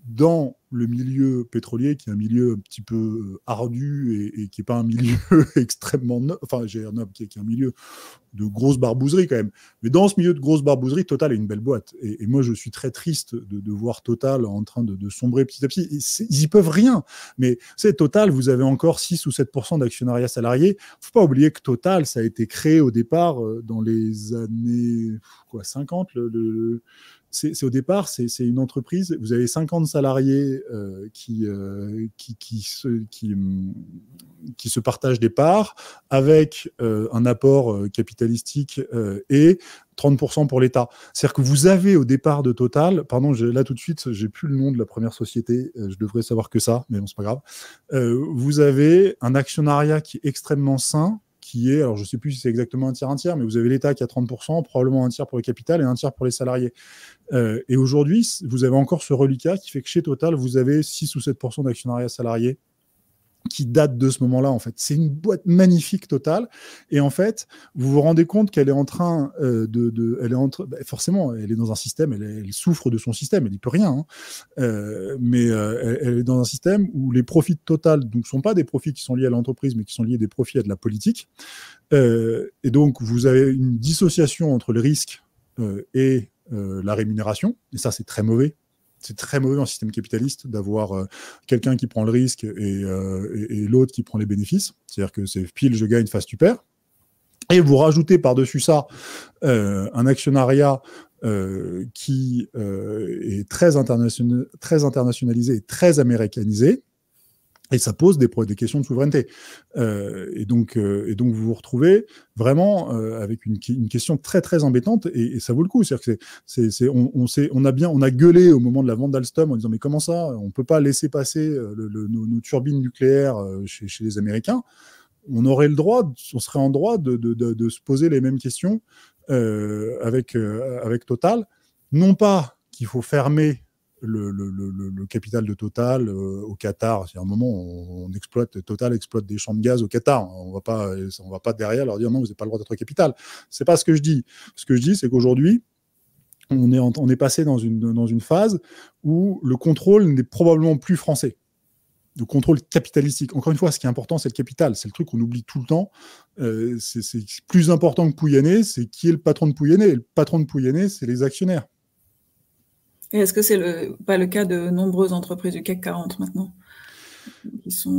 dans le milieu pétrolier, qui est un milieu un petit peu euh, ardu et, qui n'est pas un milieu extrêmement enfin, j'ai un noble qui est, un milieu de grosse barbouzerie quand même. Mais dans ce milieu de grosse barbouzerie, Total est une belle boîte. Et, moi, je suis très triste de, voir Total en train de, sombrer petit à petit. Ils n'y peuvent rien. Mais c'est Total, vous avez encore 6 ou 7 d'actionnariat salarié. faut pas oublier que Total, ça a été créé au départ euh, dans les années quoi, 50. le c'est au départ, c'est une entreprise, vous avez 50 salariés euh, euh, qui, qui, se, qui, mm, qui, se partagent des parts avec euh, un apport capitalistique et 30% pour l'État. C'est-à-dire que vous avez au départ de Total, pardon, là tout de suite, j'ai plus le nom de la première société, je devrais savoir que ça, mais bon, c'est pas grave. vous avez un actionnariat qui est extrêmement sain, qui est, alors je ne sais plus si c'est exactement un tiers, un tiers, mais vous avez l'État qui a 30%, probablement un tiers pour le capital et un tiers pour les salariés. Euh, et aujourd'hui, vous avez encore ce reliquat qui fait que chez Total, vous avez 6 ou 7% d'actionnariat salarié qui date de ce moment-là, en fait. C'est une boîte magnifique totale. Et en fait, vous vous rendez compte qu'elle est en train euh, de, Elle est bah, forcément, elle est dans un système, elle, souffre de son système, elle n'y peut rien. Hein. Euh, mais euh, elle, est dans un système où les profits totaux ne sont pas des profits qui sont liés à l'entreprise, mais qui sont liés des profits à de la politique. et donc, vous avez une dissociation entre le risque et la rémunération. Et ça, c'est très mauvais c'est très mauvais en système capitaliste d'avoir euh, quelqu'un qui prend le risque euh, et, l'autre qui prend les bénéfices. C'est-à-dire que c'est pile, je gagne, face, tu perds. Et vous rajoutez par-dessus ça euh, un actionnariat qui est très, très internationalisé et très américanisé, et ça pose des, questions de souveraineté. Euh, et, donc, euh, et donc, vous vous retrouvez vraiment euh, avec une, question très, très embêtante, et, ça vaut le coup. C'est-à-dire que on, a bien, on a gueulé au moment de la vente d'Alstom en disant Mais comment ça On ne peut pas laisser passer nos, turbines nucléaires chez, les Américains. On aurait le droit, on serait en droit de, se poser les mêmes questions avec, avec Total. Non pas qu'il faut fermer le, capital de Total euh, au Qatar. C'est un moment on, exploite, Total exploite des champs de gaz au Qatar. On va pas, euh, on va pas derrière leur dire non, vous n'avez pas le droit d'être capital. C'est pas ce que je dis. Ce que je dis, c'est qu'aujourd'hui, on est, on est passé dans une, dans une phase où le contrôle n'est probablement plus français le contrôle capitalistique. Encore une fois, ce qui est important, c'est le capital. C'est le truc qu'on oublie tout le temps. Euh, c'est plus important que Pouyanné, c'est qui est le patron de Pouyanné. le patron de Pouyanné, c'est les actionnaires. Est-ce que c'est le, pas le cas de nombreuses entreprises du CAC 40 maintenant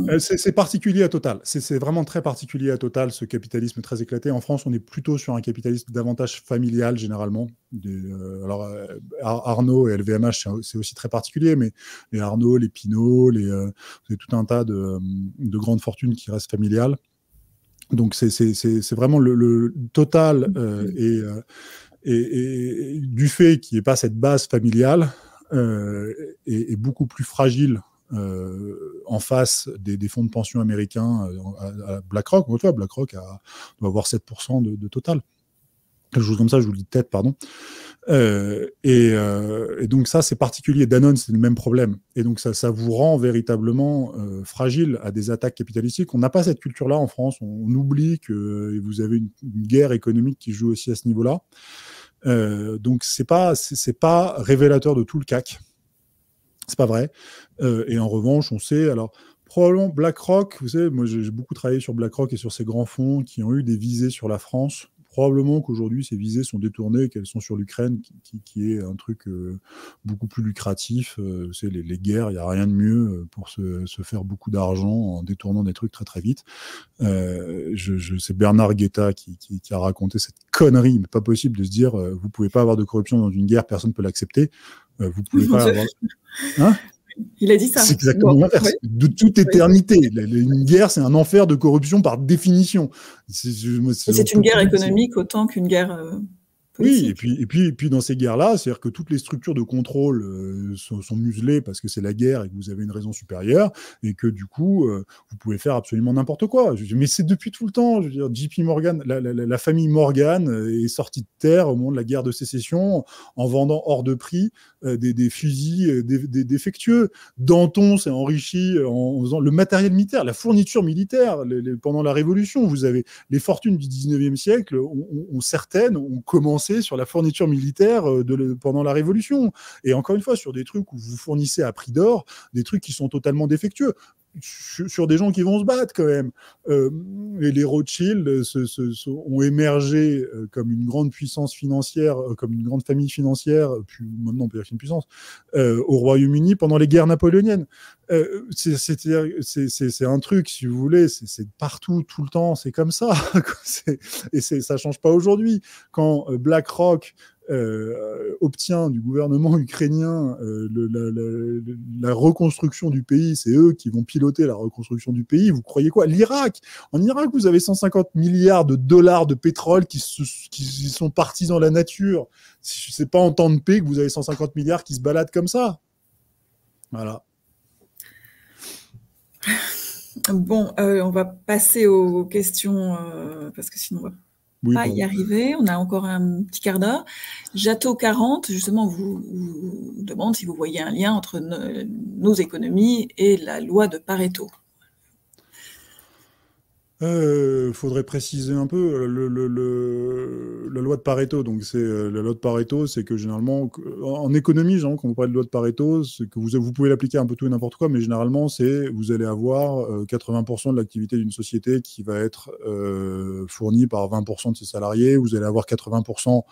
euh, C'est particulier à Total. C'est vraiment très particulier à Total, ce capitalisme très éclaté. En France, on est plutôt sur un capitalisme davantage familial, généralement. Euh, alors, euh, Arnaud et LVMH, c'est aussi très particulier, mais les Arnaud, les Pinot, les, avez tout un tas de, grandes fortunes qui restent familiales. Donc, c'est vraiment le Total et mm. Et, du fait qu'il n'y ait pas cette base familiale, euh, est, beaucoup plus fragile euh, en face des, fonds de pension américains euh, à, BlackRock. BlackRock doit avoir 7% de, de, total. Quelque chose comme ça, je vous le dis de tête, pardon. Euh, euh, et, donc ça, c'est particulier. Danone, c'est le même problème. Et donc ça, ça vous rend véritablement euh, fragile à des attaques capitalistiques. On n'a pas cette culture-là en France. On, oublie que vous avez une, guerre économique qui joue aussi à ce niveau-là. donc c'est pas c'est pas révélateur de tout le CAC. C'est pas vrai. et en revanche, on sait alors probablement BlackRock. Vous savez, moi j'ai beaucoup travaillé sur BlackRock et sur ces grands fonds qui ont eu des visées sur la France probablement qu'aujourd'hui, ces visées sont détournées, qu'elles sont sur l'Ukraine, qui, est un truc euh, beaucoup plus lucratif. c'est euh, les, guerres, il n'y a rien de mieux euh, pour se, faire beaucoup d'argent en détournant des trucs très très vite. je, je c'est Bernard Guetta qui, a raconté cette connerie, mais pas possible de se dire, vous pouvez pas avoir de corruption dans une guerre, personne ne peut l'accepter. vous pouvez pas avoir... Hein il a dit ça. C'est exactement l'inverse. De toute éternité. Une guerre, c'est un enfer de corruption par définition. C'est une guerre économique autant qu'une guerre euh, oui, et puis, et puis, et puis dans ces guerres-là, c'est-à-dire que toutes les structures de contrôle euh, sont, muselées parce que c'est la guerre et que vous avez une raison supérieure et que du coup, euh, vous pouvez faire absolument n'importe quoi. mais c'est depuis tout le temps. Je veux dire, JP Morgan, la, famille Morgan euh, est sortie de terre au moment de la guerre de sécession en vendant hors de prix des, fusils défectueux. Danton s'est enrichi en, faisant le matériel militaire, la fourniture militaire pendant la Révolution. Vous avez les fortunes du 19e siècle On certaines ont commencé sur la fourniture militaire euh, pendant la Révolution. Et encore une fois, sur des trucs où vous fournissez à prix d'or, des trucs qui sont totalement défectueux sur des gens qui vont se battre quand même. Euh, et les Rothschild euh, ont émergé euh, comme une grande puissance financière, comme une grande famille financière, puis maintenant on peut dire puissance, au Royaume-Uni pendant les guerres napoléoniennes. c'est un truc, si vous voulez, c'est partout, tout le temps, c'est comme ça. et ça change pas aujourd'hui. Quand BlackRock euh, obtient du gouvernement ukrainien euh, la, reconstruction du pays, c'est eux qui vont piloter la reconstruction du pays, vous croyez quoi L'Irak En Irak, vous avez 150 milliards de dollars de pétrole qui, sont partis dans la nature. C'est pas en temps de paix que vous avez 150 milliards qui se baladent comme ça. Voilà. Bon, euh, on va passer aux questions, parce que sinon on pas y arriver. On a encore un petit quart d'heure. Jato 40, justement, vous, demande si vous voyez un lien entre nos économies et la loi de Pareto. Il euh, faudrait préciser un peu euh, le, la loi de Pareto. Donc, c'est euh, la loi de Pareto, c'est que généralement, en économie, genre, quand on parle de loi de Pareto, que vous, vous pouvez l'appliquer un peu tout et n'importe quoi, mais généralement, c'est vous allez avoir 80% de l'activité d'une société qui va être fournie par 20% de ses salariés. Vous allez avoir 80%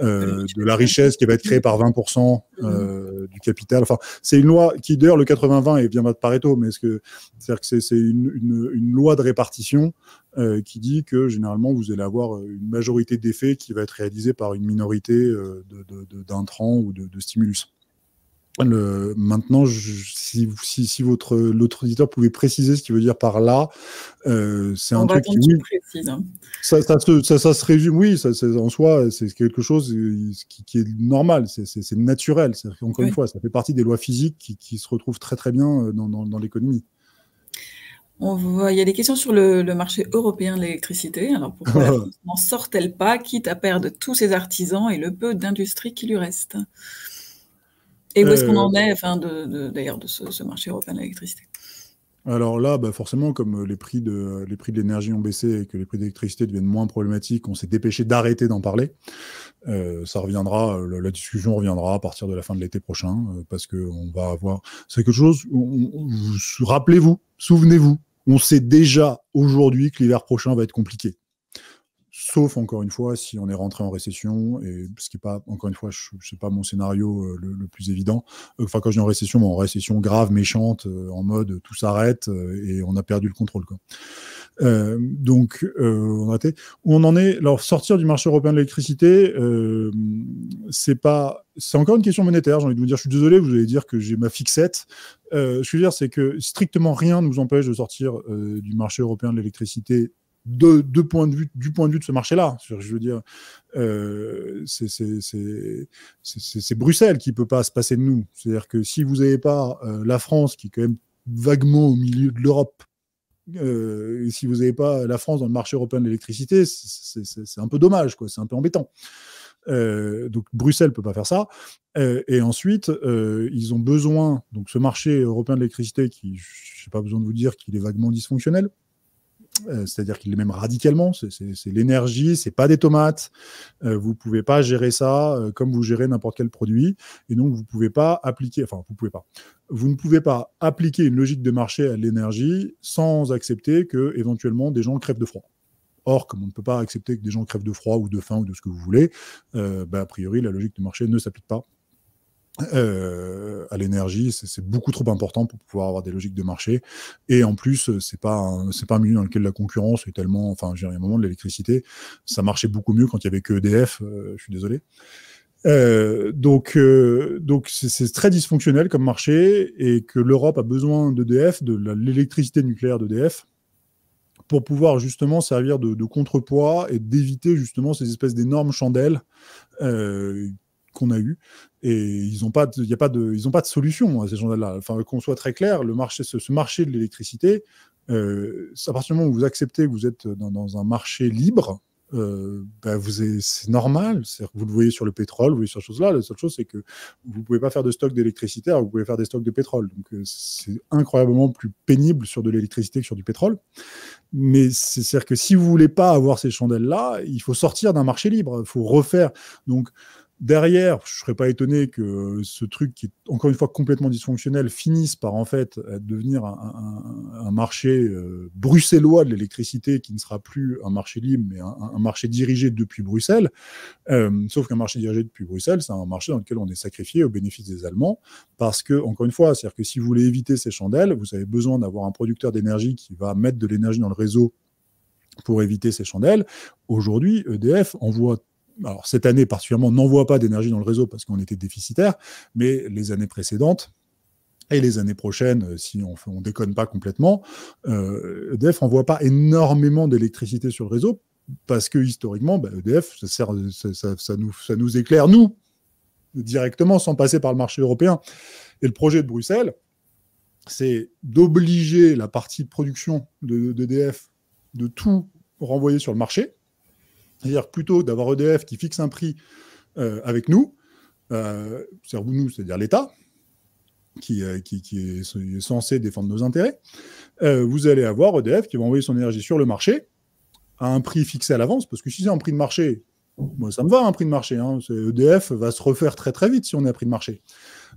de la richesse qui va être créée par 20% du capital. Enfin, c'est une loi qui dure le 80-20 et vient de Pareto, mais cest à que c'est une, une loi de répartition euh, qui dit que généralement vous allez avoir euh, une majorité d'effets qui va être réalisée par une minorité euh, d'intrants ou de, stimulus. maintenant, si, si, votre l'autre auditeur pouvait préciser ce qu'il veut dire par là, c'est un truc qui oui, ça, ça, se résume. Oui, ça, en soi, c'est quelque chose qui, est normal, c'est naturel. Encore une fois, ça fait partie des lois physiques qui, se retrouvent très très bien dans l'économie il y a des questions sur le, marché européen de l'électricité. Alors pourquoi n'en sort-elle pas, quitte à perdre tous ses artisans et le peu d'industrie qui lui reste Et où est-ce qu'on euh, en est, d'ailleurs, de, ce, marché européen de l'électricité alors là, bah, forcément, comme euh, les prix de l'énergie ont baissé et que les prix d'électricité deviennent moins problématiques, on s'est dépêché d'arrêter d'en parler. Euh, ça reviendra, la, discussion reviendra à partir de la fin de l'été prochain, parce que on va avoir. C'est quelque chose. Rappelez-vous, souvenez-vous, on sait déjà aujourd'hui que l'hiver prochain va être compliqué. Sauf encore une fois si on est rentré en récession, et ce qui n'est pas, encore une fois, je sais pas mon scénario euh, le, plus évident. Euh, enfin, quand je dis en récession, en récession grave, méchante, euh, en mode tout s'arrête et on a perdu le contrôle. donc, on a Où on en est Alors, sortir du marché européen de l'électricité, c'est pas. C'est encore une question monétaire. J'ai envie de vous dire, je suis désolé, vous allez dire que j'ai ma fixette. ce que je veux dire, c'est que strictement rien ne nous empêche de sortir du marché européen de l'électricité de, point de vue, du point de vue de ce marché-là. Je veux dire, euh, c'est Bruxelles qui ne peut pas se passer de nous. C'est-à-dire que si vous n'avez pas euh, la France, qui est quand même vaguement au milieu de l'Europe, euh, et si vous n'avez pas la France dans le marché européen de l'électricité, c'est un peu dommage, c'est un peu embêtant. donc Bruxelles ne peut pas faire ça. et ensuite, ils ont besoin, donc ce marché européen de l'électricité, qui, je n'ai pas besoin de vous dire qu'il est vaguement dysfonctionnel, euh, c'est-à-dire qu'il est même radicalement. C'est l'énergie, c'est pas des tomates. Euh, vous pouvez pas gérer ça euh, comme vous gérez n'importe quel produit, et donc vous pouvez pas appliquer. Enfin, vous pouvez pas. Vous ne pouvez pas appliquer une logique de marché à l'énergie sans accepter que éventuellement des gens crèvent de froid. Or, comme on ne peut pas accepter que des gens crèvent de froid ou de faim ou de ce que vous voulez, euh, bah, a priori, la logique de marché ne s'applique pas euh, à l'énergie, c'est beaucoup trop important pour pouvoir avoir des logiques de marché. Et en plus, euh, c'est pas c'est pas un milieu dans lequel la concurrence est tellement, enfin, j'ai un moment de l'électricité, ça marchait beaucoup mieux quand il y avait que EDF. Euh, je suis désolé. donc, donc c'est très dysfonctionnel comme marché et que l'Europe a besoin d'EDF, de l'électricité nucléaire d'EDF, pour pouvoir justement servir de, contrepoids et d'éviter justement ces espèces d'énormes chandelles qu'on a eues et ils n'ont pas, de, y a pas de, ils pas de solution à ces gens-là. Enfin, qu'on soit très clair, le marché, ce, marché de l'électricité, euh, à partir du moment où vous acceptez que vous êtes dans, un marché libre, euh, ben, c'est normal. Vous le voyez sur le pétrole, vous voyez sur ces choses-là. La seule chose, c'est que vous ne pouvez pas faire de stock d'électricité, vous pouvez faire des stocks de pétrole. Donc, euh, c'est incroyablement plus pénible sur de l'électricité que sur du pétrole. Mais c'est-à-dire que si vous voulez pas avoir ces chandelles-là, il faut sortir d'un marché libre. Il faut refaire. Donc, Derrière, je ne serais pas étonné que ce truc qui est encore une fois complètement dysfonctionnel finisse par en fait euh, devenir un, marché euh, bruxellois de l'électricité qui ne sera plus un marché libre mais un, marché dirigé depuis Bruxelles. Euh, sauf qu'un marché dirigé depuis Bruxelles, c'est un marché dans lequel on est sacrifié au bénéfice des Allemands parce que, encore une fois, c'est-à-dire que si vous voulez éviter ces chandelles, vous avez besoin d'avoir un producteur d'énergie qui va mettre de l'énergie dans le réseau pour éviter ces chandelles. Aujourd'hui, EDF envoie alors cette année particulièrement, n'envoie pas d'énergie dans le réseau parce qu'on était déficitaire, mais les années précédentes, et les années prochaines, euh, si on ne déconne pas complètement, EDF euh, e n'envoie pas énormément d'électricité sur le réseau parce que historiquement, bah, EDF, ça, nous, éclaire, nous, directement, sans passer par le marché européen. Et le projet de Bruxelles, c'est d'obliger la partie de production d'EDF e de, tout renvoyer sur le marché, c'est-à-dire plutôt d'avoir EDF qui fixe un prix euh, avec nous, euh, c'est-à-dire nous, c'est-à-dire l'État, qui, euh, est, censé défendre nos intérêts, vous allez avoir EDF qui va envoyer son énergie sur le marché à un prix fixé à l'avance, parce que si c'est un prix de marché, moi ça me va un prix de marché, EDF hein. e va se refaire très très vite si on est à prix de marché.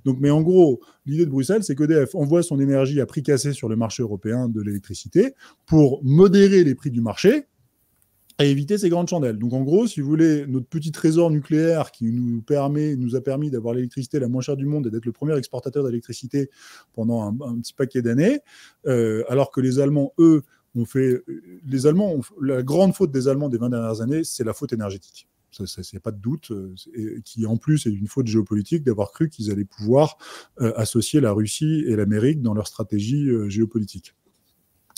Donc, mais en gros, l'idée de Bruxelles, c'est qu'EDF envoie son énergie à prix cassé sur le marché européen de l'électricité pour modérer les prix du marché, à éviter ces grandes chandelles. Donc en gros, si vous voulez, notre petit trésor nucléaire qui nous, permet, nous a permis d'avoir l'électricité la moins chère du monde et d'être le premier exportateur d'électricité pendant un, petit paquet d'années, euh, alors que les Allemands, eux, ont fait... Euh, les Allemands, la grande faute des Allemands des 20 dernières années, c'est la faute énergétique ça, c'est pas de doute, euh, et qui en plus est une faute géopolitique d'avoir cru qu'ils allaient pouvoir associer la Russie et l'Amérique dans leur stratégie géopolitique.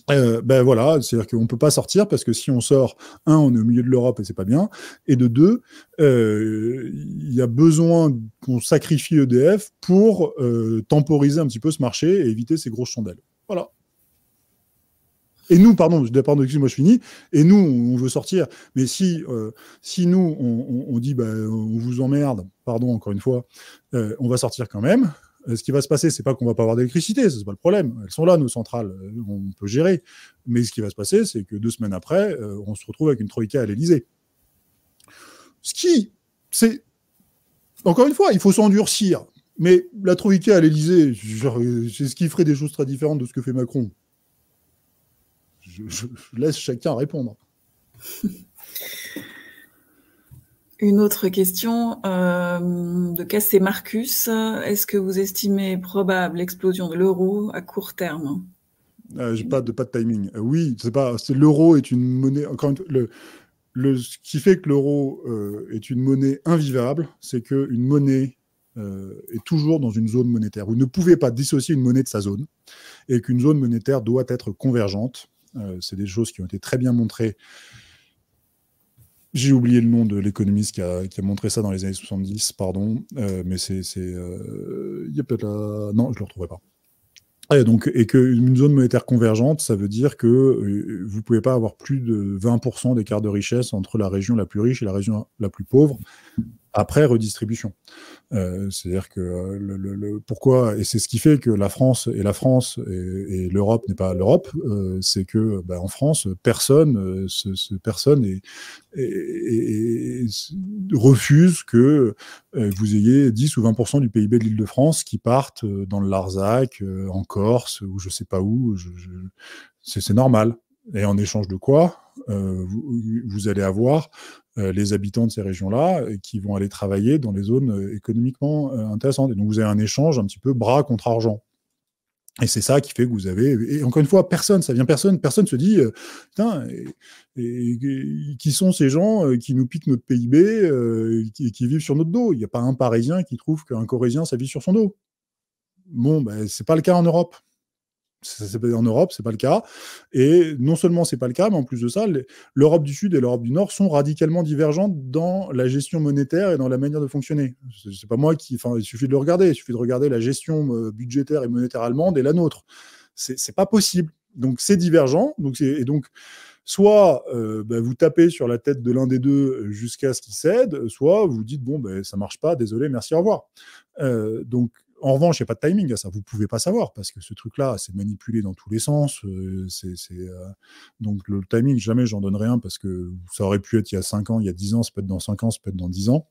Euh, ben voilà, c'est-à-dire qu'on ne peut pas sortir parce que si on sort, un, on est au milieu de l'Europe et c'est pas bien, et de deux, il euh, y a besoin qu'on sacrifie EDF pour euh, temporiser un petit peu ce marché et éviter ces grosses chandelles. Voilà. Et nous, pardon, excusez moi je finis, et nous, on veut sortir, mais si, si nous, on, dit, ben, on vous emmerde, pardon encore une fois, on va sortir quand même, euh, ce qui va se passer, c'est pas qu'on va pas avoir d'électricité, c'est pas le problème. Elles sont là, nos centrales, euh, on peut gérer. Mais ce qui va se passer, c'est que deux semaines après, euh, on se retrouve avec une troïka à l'Elysée. Ce qui, c'est. Encore une fois, il faut s'endurcir. Mais la troïka à l'Elysée, c'est ce qui ferait des choses très différentes de ce que fait Macron. je laisse chacun répondre. Une autre question euh, de Cassé Marcus. Est-ce que vous estimez probable l'explosion de l'euro à court terme Je euh, J'ai pas de pas de timing. Euh, oui, c'est pas. L'euro est une monnaie. Encore une, le, le, ce qui fait que l'euro est une monnaie invivable, c'est que une monnaie est toujours dans une zone monétaire. Vous ne pouvez pas dissocier une monnaie de sa zone, et qu'une zone monétaire doit être convergente. c'est des choses qui ont été très bien montrées j'ai oublié le nom de l'économiste qui a, montré ça dans les années 70, pardon, euh, mais c'est. Euh, il y a peut-être Non, je ne le retrouverai pas. et qu'une zone monétaire convergente, ça veut dire que euh, vous ne pouvez pas avoir plus de 20% d'écart de richesse entre la région la plus riche et la région la plus pauvre après redistribution. Euh, C'est-à-dire que euh, le, le, pourquoi, et c'est ce qui fait que la France et la France et, l'Europe n'est pas l'Europe, euh, c'est que ben, en France, personne, euh, ce, ce, personne est, refuse que euh, vous ayez 10 ou 20% du PIB de l'île de France qui partent dans le Larzac, en Corse, ou je sais pas où. Je, je, c'est normal. Et en échange de quoi euh, vous, allez avoir euh, les habitants de ces régions-là euh, qui vont aller travailler dans les zones économiquement intéressantes. Et donc vous avez un échange un petit peu bras contre argent. Et c'est ça qui fait que vous avez. Et encore une fois, personne, ça vient personne, personne se dit, putain, qui sont ces gens qui nous piquent notre PIB et, qui, vivent sur notre dos Il n'y a pas un Parisien qui trouve qu'un Coréen ça vit sur son dos. Bon, ben, c'est pas le cas en Europe en Europe, c'est pas le cas. Et non seulement c'est pas le cas, mais en plus de ça, l'Europe du Sud et l'Europe du Nord sont radicalement divergentes dans la gestion monétaire et dans la manière de fonctionner. C'est pas moi qui, enfin, il suffit de le regarder. Il suffit de regarder la gestion euh, budgétaire et monétaire allemande et la nôtre. C'est pas possible. Donc c'est divergent. Donc et donc soit euh, bah, vous tapez sur la tête de l'un des deux jusqu'à ce qu'il cède, soit vous dites bon ben ne ça marche pas, désolé, merci, au revoir. Euh, donc en revanche, il n'y a pas de timing à ça. Vous ne pouvez pas savoir parce que ce truc-là, c'est manipulé dans tous les sens. Euh, c'est, euh, donc, le timing, jamais j'en donnerai un parce que ça aurait pu être il y a 5 ans, il y a 10 ans, ça peut être dans 5 ans, ça peut être dans 10 ans.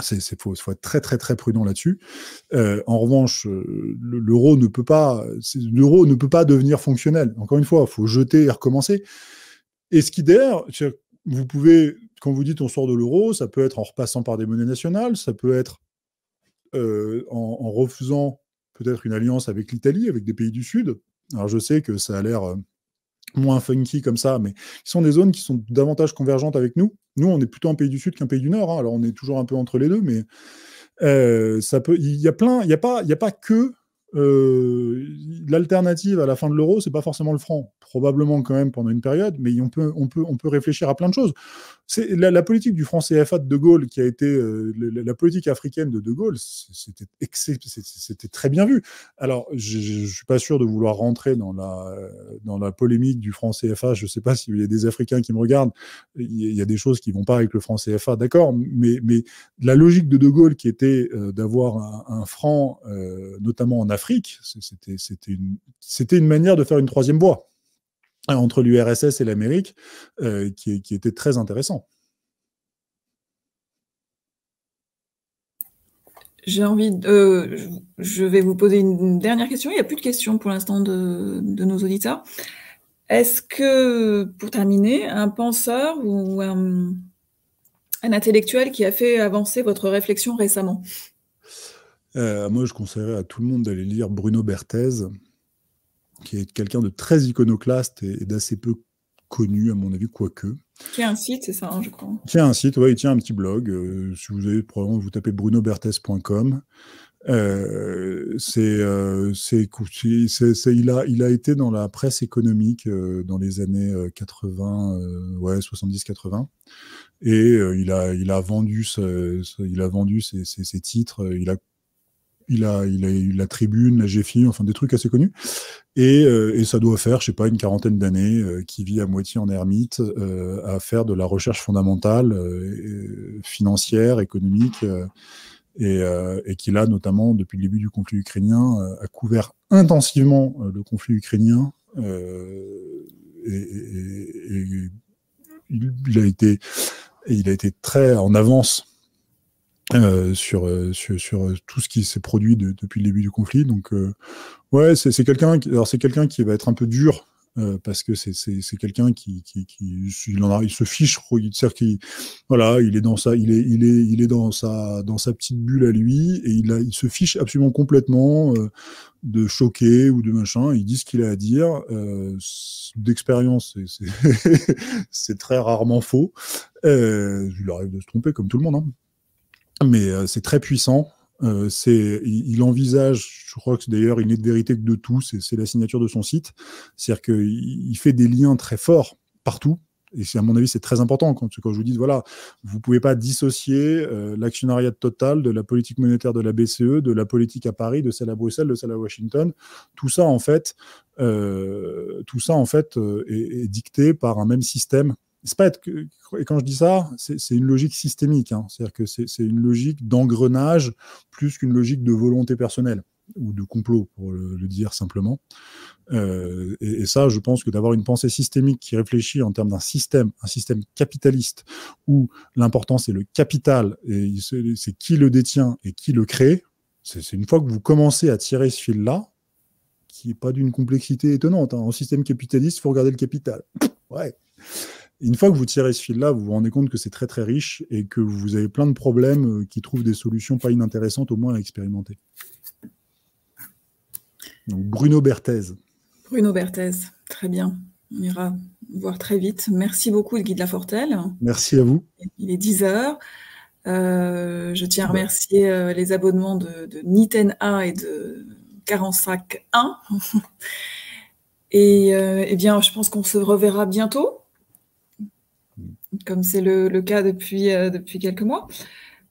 C'est, faut, être très très très prudent là-dessus. Euh, en revanche, l'euro ne peut pas, ne peut pas devenir fonctionnel. Encore une fois, il faut jeter et recommencer. Et ce qui d'ailleurs, vous pouvez, quand vous dites on sort de l'euro, ça peut être en repassant par des monnaies nationales, ça peut être euh, en, refusant peut-être une alliance avec l'Italie, avec des pays du Sud. Alors je sais que ça a l'air euh, moins funky comme ça, mais ce sont des zones qui sont davantage convergentes avec nous. Nous, on est plutôt un pays du Sud qu'un pays du Nord. Hein. Alors on est toujours un peu entre les deux, mais euh, ça peut. Il y a plein. Il n'y a pas. Il a pas que l'alternative à la fin de l'euro, c'est pas forcément le franc. Probablement quand même pendant une période, mais on peut, on peut, on peut réfléchir à plein de choses. C'est la, politique du franc CFA de De Gaulle, qui a été euh, la, politique africaine de De Gaulle, c'était c'était très bien vu. Alors, je ne suis pas sûr de vouloir rentrer dans la, dans la polémique du franc CFA. Je ne sais pas s'il y a des Africains qui me regardent. Il y, a des choses qui vont pas avec le franc CFA, d'accord, mais, mais la logique de De Gaulle, qui était euh, d'avoir un, franc, euh, notamment en Afrique, c'était une, une manière de faire une troisième voie entre l'URSS et l'Amérique, euh, qui, était très intéressant. J'ai envie de, euh, je vais vous poser une dernière question. Il n'y a plus de questions pour l'instant de, nos auditeurs. Est-ce que, pour terminer, un penseur ou un, intellectuel qui a fait avancer votre réflexion récemment euh, Moi, je conseillerais à tout le monde d'aller lire Bruno Berthez, qui est quelqu'un de très iconoclaste et, d'assez peu connu, à mon avis, quoique. Qui a un site, c'est ça, hein, je crois. Qui a un site, oui, il tient un petit blog. Euh, si vous avez, probablement, vous tapez brunobertes.com. Euh, euh, c'est, c'est, c'est, il, a, il a été dans la presse économique dans les années 80, ouais, 70-80. Et il, a, il a vendu, il a vendu ses, ses titres, il a il a, il a eu la Tribune, la GFI, enfin des trucs assez connus. Euh, et, ça doit faire, je sais pas, une quarantaine d'années, euh, qui vit à moitié en ermite, euh, à faire de la recherche fondamentale, financière, économique, et, et qui là, notamment depuis le début du conflit ukrainien, a couvert intensivement le conflit ukrainien. Et, il, a été, il a été très en avance euh, euh, sur, sur, euh, tout ce qui s'est produit depuis le début du conflit. Donc, ouais, c'est quelqu'un alors c'est quelqu'un qui va être un peu dur. parce que c'est quelqu'un qui, qui, qui, il, en a, il se fiche, il à voilà, il est dans sa, il est, il est, il est dans sa, dans sa petite bulle à lui, et il, a, il se fiche absolument complètement de choquer ou de machin. Il dit ce qu'il a à dire. D'expérience, c'est très rarement faux. il arrive de se tromper comme tout le monde. Hein mais euh, c'est très puissant. Euh, il, envisage, je crois que d'ailleurs il est de vérité que de tout, c'est la signature de son site. C'est-à-dire qu'il il fait des liens très forts partout. Et à mon avis, c'est très important quand, quand, je vous dis, voilà, vous ne pouvez pas dissocier euh, l'actionnariat total de la politique monétaire de la BCE, de la politique à Paris, de celle à Bruxelles, de celle à Washington. Tout ça, en fait, euh, tout ça, en fait est dicté par un même système c'est pas que, et quand je dis ça, c'est une logique systémique. Hein. C'est-à-dire que c'est une logique d'engrenage plus qu'une logique de volonté personnelle ou de complot, pour le, dire simplement. Euh, et, ça, je pense que d'avoir une pensée systémique qui réfléchit en termes d'un système, un système capitaliste, où l'important c'est le capital, et c'est qui le détient et qui le crée, c'est une fois que vous commencez à tirer ce fil-là, qui n'est pas d'une complexité étonnante. Hein. En système capitaliste, il faut regarder le capital. Ouais. Une fois que vous tirez ce fil-là, vous vous rendez compte que c'est très très riche et que vous avez plein de problèmes euh, qui trouvent des solutions pas inintéressantes au moins à expérimenter. Bruno Berthez. Bruno Berthez, très bien. On ira voir très vite. Merci beaucoup, Guy de la Fortelle. Merci à vous. Il est 10 heures. Euh, je tiens à bah. remercier euh, les abonnements de, Niten 1 et de 45 1. et, eh bien, je pense qu'on se reverra bientôt comme c'est le, cas depuis, euh, depuis quelques mois.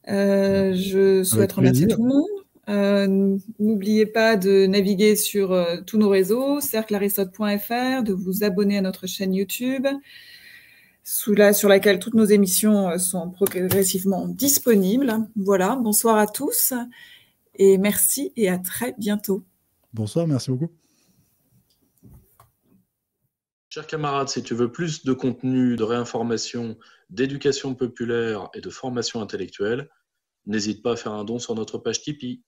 Euh, je souhaite remercier tout le monde. Euh, n'oubliez pas de naviguer sur tous nos réseaux, cerclearistote.fr, de vous abonner à notre chaîne YouTube, sous la, sur laquelle toutes nos émissions sont progressivement disponibles. Voilà, bonsoir à tous et merci et à très bientôt. Bonsoir, merci beaucoup. Chers camarades, si tu veux plus de contenu, de réinformation, d'éducation populaire et de formation intellectuelle, n'hésite pas à faire un don sur notre page Tipeee.